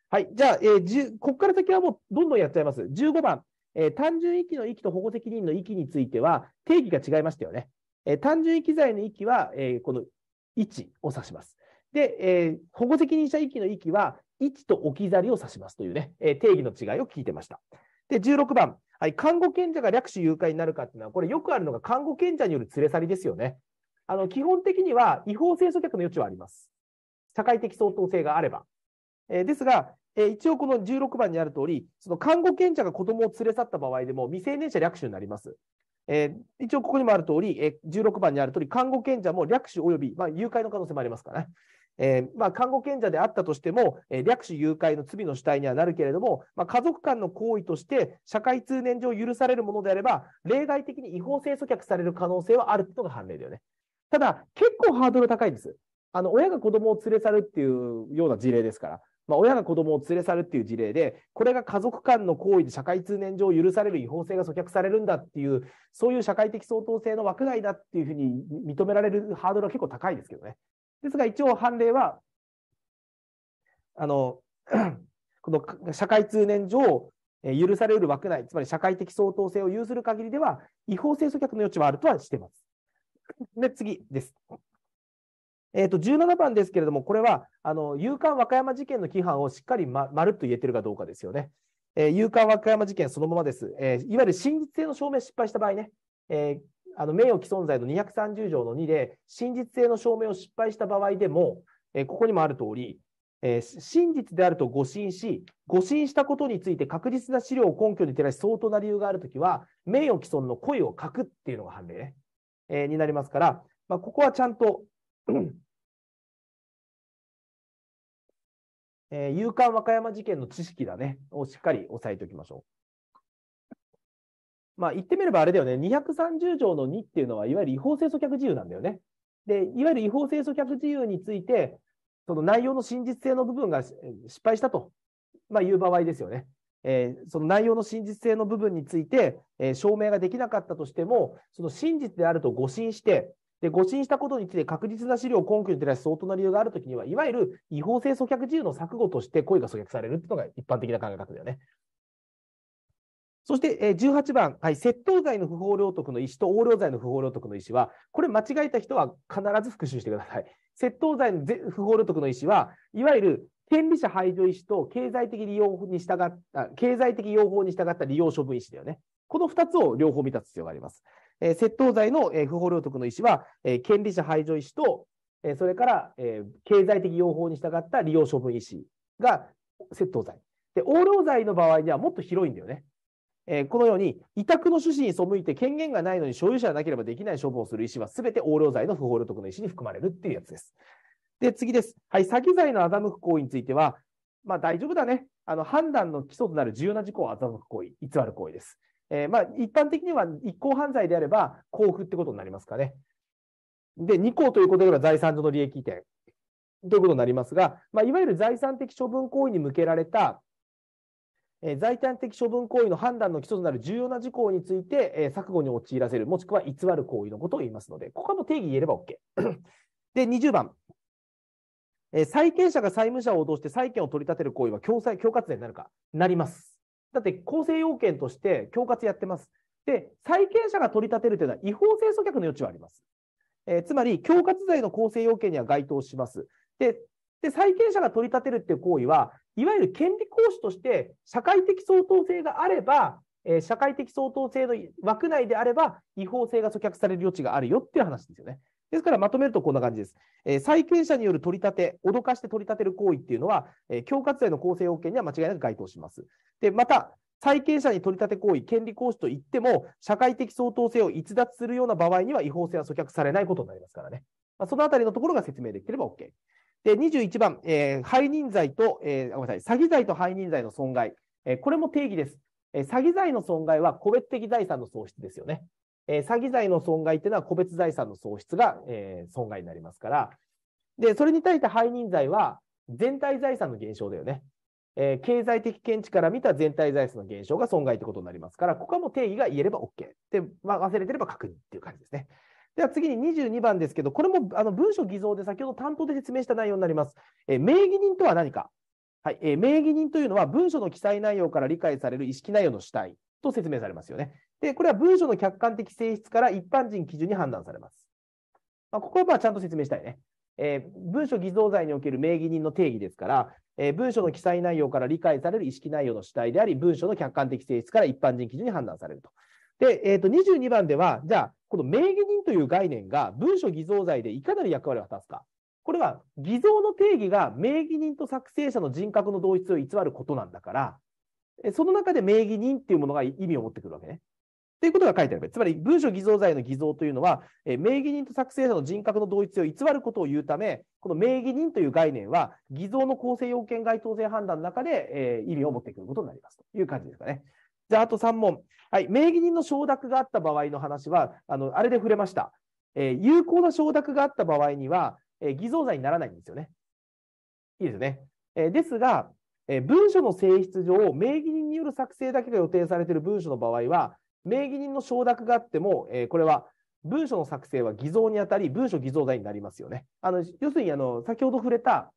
はい。じゃあ、えー、ここから先はもうどんどんやっちゃいます。15番、えー、単純遺棄の遺棄と保護責任の遺棄については、定義が違いましたよね。えー、単純遺棄罪の遺棄は、えー、この1を指します。で、えー、保護責任者遺棄の遺棄は、位置と置き去りを指しますというね、えー、定義の違いを聞いてました。で、16番、はい、看護賢者が略取誘拐になるかっていうのは、これよくあるのが看護賢者による連れ去りですよね。あの、基本的には違法性阻却の余地はあります。社会的相当性があれば。えー、ですが、えー、一応この16番にある通り、その看護賢者が子供を連れ去った場合でも未成年者略取になります。えー、一応ここにもある通り、えー、16番にある通り、看護賢者も略取及び、まあ、誘拐の可能性もありますからね。えー、まあ、看護賢者であったとしても、えー、略取誘拐の罪の主体にはなるけれども、まあ、家族間の行為として社会通念上許されるものであれば、例外的に違法性阻却される可能性はあるというのが判例だよね。ただ、結構ハードル高いんです。あの親が子供を連れ去るっていうような事例ですから。まあ、親が子供を連れ去るっていう事例で、これが家族間の行為で社会通念上許される違法性が阻却されるんだっていう、そういう社会的相当性の枠外だっていうふうに認められるハードルは結構高いですけどね。ですが、一応判例は、あの、[CLEARS THROAT] この社会通念上、許される枠内、つまり社会的相当性を有する限りでは、違法性阻却の余地はあるとはしています。で、次です。えー、と17番ですけれども、これはあの有刊和歌山事件の規範をしっかりままるっと言えてるかどうかですよね。えー、有刊和歌山事件そのままです、えー、いわゆる真実性の証明失敗した場合ね、えー、あの名誉毀損罪の230条の2で、真実性の証明を失敗した場合でも、えここにもある通り、え真実であると誤信し、誤信したことについて確実な資料を根拠に照らし、相当な理由があるときは、名誉毀損の故意を書くっていうのが判例ね、えになりますから、まあ、ここはちゃんとえー、有感和歌山事件の知識だね、をしっかり押さえておきましょう。まあ、言ってみればあれだよね、230条の2っていうのは、いわゆる違法性阻却自由なんだよね。で、いわゆる違法性阻却自由について、その内容の真実性の部分が失敗したと、まあ、いう場合ですよね。えー、その内容の真実性の部分について、えー、証明ができなかったとしても、その真実であると誤信して、で誤信したことについて確実な資料を根拠に照らす相当な理由があるときには、いわゆる違法性阻却自由の錯誤として故意が阻却されるというのが一般的な考え方だよね。そして、18番、はい、窃盗罪の不法領得の意思と横領罪の不法領得の意思は、これ間違えた人は必ず復習してください。窃盗罪の不法領得の意思は、いわゆる権利者排除意思と経済的利用に従った、経済的用法に従った利用処分意思だよね。この2つを両方満たす必要があります。えー、窃盗罪の、えー、不法領得の意思は、えー、権利者排除意思と、えそれから、え経済的用法に従った利用処分意思が窃盗罪。で、横領罪の場合にはもっと広いんだよね。えー、このように、委託の趣旨に背いて権限がないのに所有者がなければできない処分をする意思は、すべて横領罪の不法領得の意思に含まれるっていうやつです。で、次です。はい、詐欺罪の欺く行為については、まあ大丈夫だね。あの、判断の基礎となる重要な事項を欺く行為、偽る行為です。えー、まあ一般的には一向犯罪であれば、交付ってことになりますかね。で、二項ということであれば財産上の利益移転ということになりますが、まあ、いわゆる財産的処分行為に向けられたえ財産的処分行為の判断の基礎となる重要な事項について、え錯誤に陥らせる、もしくは偽る行為のことを言いますので、ここ定義言えれば OK。[COUGHS] で、20番。え債権者が債務者を脅して債権を取り立てる行為は強制強括税になるかなります。だって構成要件として共活やってます。で、債権者が取り立てるというのは違法性阻却の余地はあります。えー、つまり、共活罪の構成要件には該当します。で、で債権者が取り立てるっていう行為は、いわゆる権利行使として社会的相当性があれば、えー、社会的相当性の枠内であれば、違法性が阻却される余地があるよっていう話ですよね。ですからまとめるとこんな感じです。えー、債権者による取り立て、脅かして取り立てる行為っていうのは、えー、恐喝罪の構成要件には間違いなく該当します。で、また、債権者に取り立て行為、権利行使といっても、社会的相当性を逸脱するような場合には違法性は阻却されないことになりますからね。まあ、そのあたりのところが説明できれば OK。で、21番、えー、背任罪と、えー、ごめんなさい、詐欺罪と背任罪の損害。えー、これも定義です、えー。詐欺罪の損害は個別的財産の喪失ですよね。えー、詐欺罪の損害っていうのは個別財産の喪失が、えー、損害になりますから。で、それに対して背任罪は全体財産の減少だよね。えー、経済的見地から見た全体財産の減少が損害ということになりますから、ここはもう定義が言えれば OK。で、まあ、忘れてれば確認っていう感じですね。では次に22番ですけど、これもあの文書偽造で先ほど担当で説明した内容になります。え名義人とは何か、はいえ名義人というのは文書の記載内容から理解される意識内容の主体と説明されますよね。で、これは文書の客観的性質から一般人基準に判断されます。まあ、ここはまあちゃんと説明したいね。えー、文書偽造罪における名義人の定義ですから、えー、文書の記載内容から理解される意識内容の主体であり、文書の客観的性質から一般人基準に判断されると。で、えー、と22番では、じゃあ、この名義人という概念が文書偽造罪でいかなる役割を果たすか。これは偽造の定義が名義人と作成者の人格の同一を偽ることなんだから、その中で名義人っていうものが意味を持ってくるわけね。ということが書いてあるわけ。つまり、文書偽造罪の偽造というのは、え名義人と作成者の人格の同一を偽ることを言うため、この名義人という概念は、偽造の構成要件該当然判断の中で、えー、意味を持ってくることになりますという感じですかね。じゃあ、あと3問。はい、名義人の承諾があった場合の話は、あのあれで触れました、えー、有効な承諾があった場合には、えー、偽造罪にならないんですよね。いいですよね。えー、ですが、え文書の性質上、名義人による作成だけが予定されている文書の場合は、名義人の承諾があっても、えこれは文書の作成は偽造にあたり、文書偽造罪になりますよね。あの要するにあの、先ほど触れた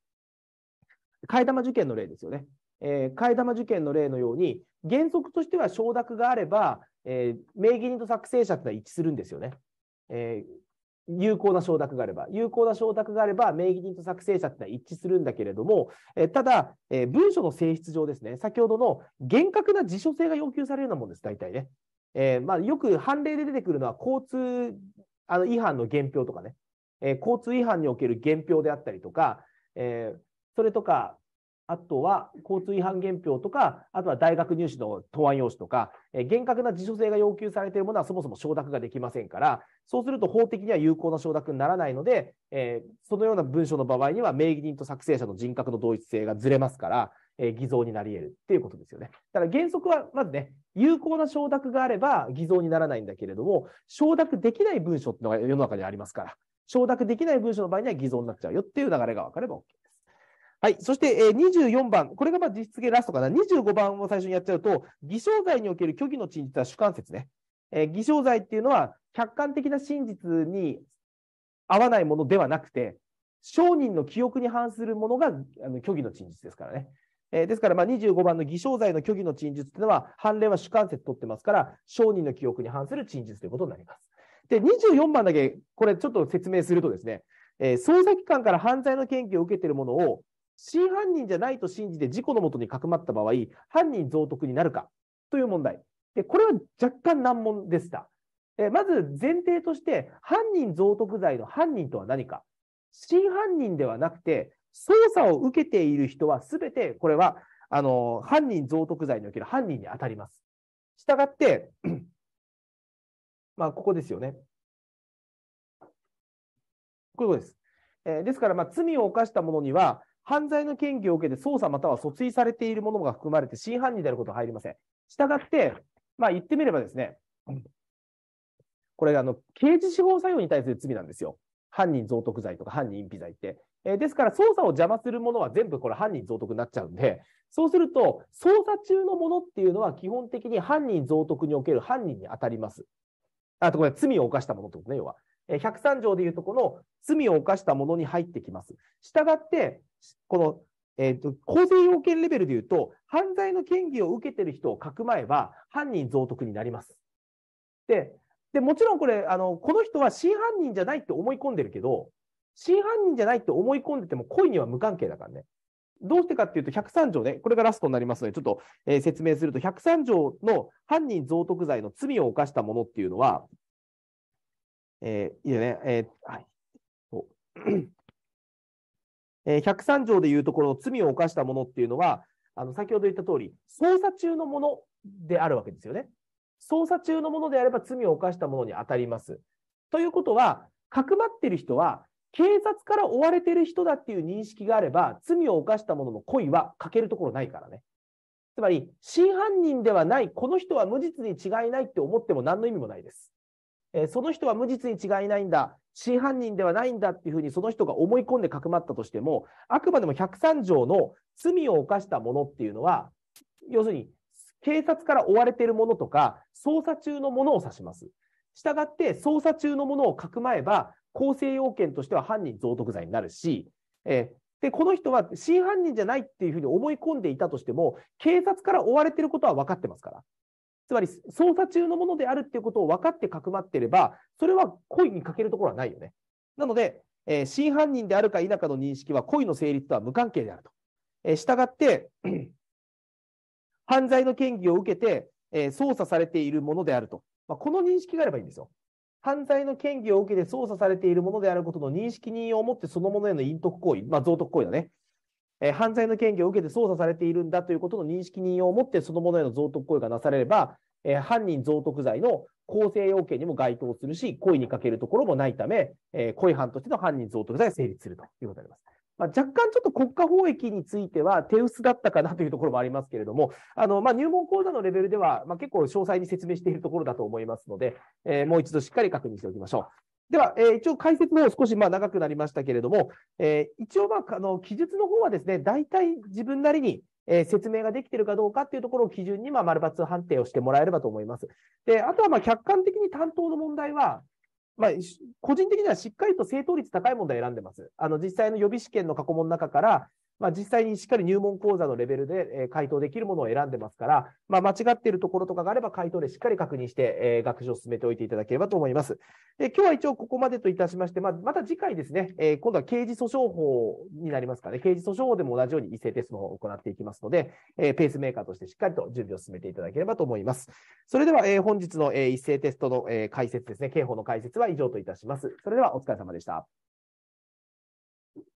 替え玉受験の例ですよね。えー、替え玉受験の例のように、原則としては承諾があれば、えー、名義人と作成者ってのは一致するんですよね。えー、有効な承諾があれば、有効な承諾があれば、名義人と作成者ってのは一致するんだけれども、えー、ただ、え文書の性質上ですね、先ほどの厳格な辞書性が要求されるようなもんです、大体ね。えまあ、よく判例で出てくるのは、交通あの違反の原票とかね、え交通違反における原票であったりとか、えそれとか、あとは交通違反原票とか、あとは大学入試の答案用紙とか、えー、厳格な辞書性が要求されているものはそもそも承諾ができませんから、そうすると法的には有効な承諾にならないので、えー、そのような文書の場合には、名義人と作成者の人格の同一性がずれますから、えー、偽造になり得るっていうことですよね。だから原則は、まずね、有効な承諾があれば偽造にならないんだけれども、承諾できない文書っていうのが世の中にありますから、承諾できない文書の場合には偽造になっちゃうよっていう流れが分かれば OK です。はい。そして、えー、24番。これがまあ実質系ラストかな。25番を最初にやっちゃうと、偽証罪における虚偽の陳述は主観説ね。えー、偽証罪っていうのは、客観的な真実に合わないものではなくて、商人の記憶に反するものがあの虚偽の陳述ですからね。えー、ですから、ま25番の偽証罪の虚偽の陳述っていうのは、判例は主観説取ってますから、商人の記憶に反する陳述ということになります。で、24番だけ、これちょっと説明するとですね、えー、捜査機関から犯罪の研究を受けているものを真犯人じゃないと信じて事故のもとにかくまった場合、犯人増得になるかという問題。で、これは若干難問でした。えまず前提として、犯人増得罪の犯人とは何か。真犯人ではなくて、捜査を受けている人はすべて、これは、あの、犯人増得罪における犯人に当たります。したがって、まあ、ここですよね。こういうことです。えー、ですから、まあ、罪を犯した者には、犯罪の嫌疑を受けて捜査または訴追されているものが含まれて真犯人であることは入りません。したがって、まあ、言ってみればですね、これあの刑事司法作用に対する罪なんですよ。犯人贈得罪とか犯人隠避罪って。えー、ですから、捜査を邪魔するものは全部これ犯人贈得になっちゃうんで、そうすると、捜査中のものっていうのは基本的に犯人贈匿における犯人に当たります。あとこれ、罪を犯したものってことね、要は。103条でいうとこの罪を犯したものに入ってきます。したがって、この、えーと、構成要件レベルでいうと、犯罪の嫌疑を受けている人をかくえば、犯人増得になります。で、でもちろんこれあの、この人は真犯人じゃないって思い込んでるけど、真犯人じゃないって思い込んでても、故意には無関係だからね。どうしてかっていうと、103条ね、これがラストになりますので、ちょっと、えー、説明すると、103条の犯人増得罪の罪を犯したものっていうのは、えー、いいよね。えー、はい。[COUGHS] えー、103条でいうところの罪を犯したものっていうのは、あの先ほど言った通り、捜査中のものであるわけですよね。捜査中のものであれば罪を犯したものに当たります。ということは、かくまってる人は、警察から追われてる人だっていう認識があれば、罪を犯した者の故意は欠けるところないからね。つまり、真犯人ではない、この人は無実に違いないって思っても何の意味もないです。えその人は無実に違いないんだ、真犯人ではないんだっていうふうにその人が思い込んでかくまったとしても、あくまでも103条の罪を犯したものっていうのは、要するに警察から追われているものとか、捜査中のものを指します。したがって、捜査中のものをかくまえば、構成要件としては犯人増徳罪になるし、えでこの人は真犯人じゃないっていうふうに思い込んでいたとしても、警察から追われてることは分かってますから、つまり捜査中のものであるっていうことを分かってかくまっていれば、それは故意に欠けるところはないよね。なので、えー、真犯人であるか否かの認識は故意の成立とは無関係であると。えー、したがって、[CLEARS THROAT] 犯罪の嫌疑を受けて、えー、捜査されているものであると。まあ、この認識があればいいんですよ。犯罪の嫌疑を受けて捜査されているものであることの認識人を持ってそのものへの隠匿行為、まあ、道徳行為だね。え犯罪の権限を受けて捜査されているんだということの認識任用をもって、そのものへの贈徳行為がなされれば、え犯人贈徳罪の構成要件にも該当するし、故意にかけるところもないため、え故意犯としての犯人贈徳罪成立するということになります。まあ、若干ちょっと国家法益については手薄だったかなというところもありますけれども、あのまあ、入門講座のレベルでは、まあ、結構詳細に説明しているところだと思いますので、えー、もう一度しっかり確認しておきましょう。では、えー、一応解説の方少しまあ長くなりましたけれども、えー、一応まああの記述の方はですね、大体自分なりにえー、説明ができているかどうかっていうところを基準に、まあ、丸抜判定をしてもらえればと思います。で、あとは、まあ、客観的に担当の問題は、まあ、個人的にはしっかりと正答率高い問題を選んでます。あの、実際の予備試験の過去問の中から、まあ、実際にしっかり入門講座のレベルで回答できるものを選んでますから、まあ、間違っているところとかがあれば回答でしっかり確認して、えー、学習を進めておいていただければと思います。で今日は一応ここまでといたしまして、まあ、また次回ですね、えー、今度は刑事訴訟法になりますかね、刑事訴訟法でも同じように異性テストの方を行っていきますので、えー、ペースメーカーとしてしっかりと準備を進めていただければと思います。それでは、えー、本日の、えー、一斉テストの、えー、解説ですね、刑法の解説は以上といたします。それではお疲れ様でした。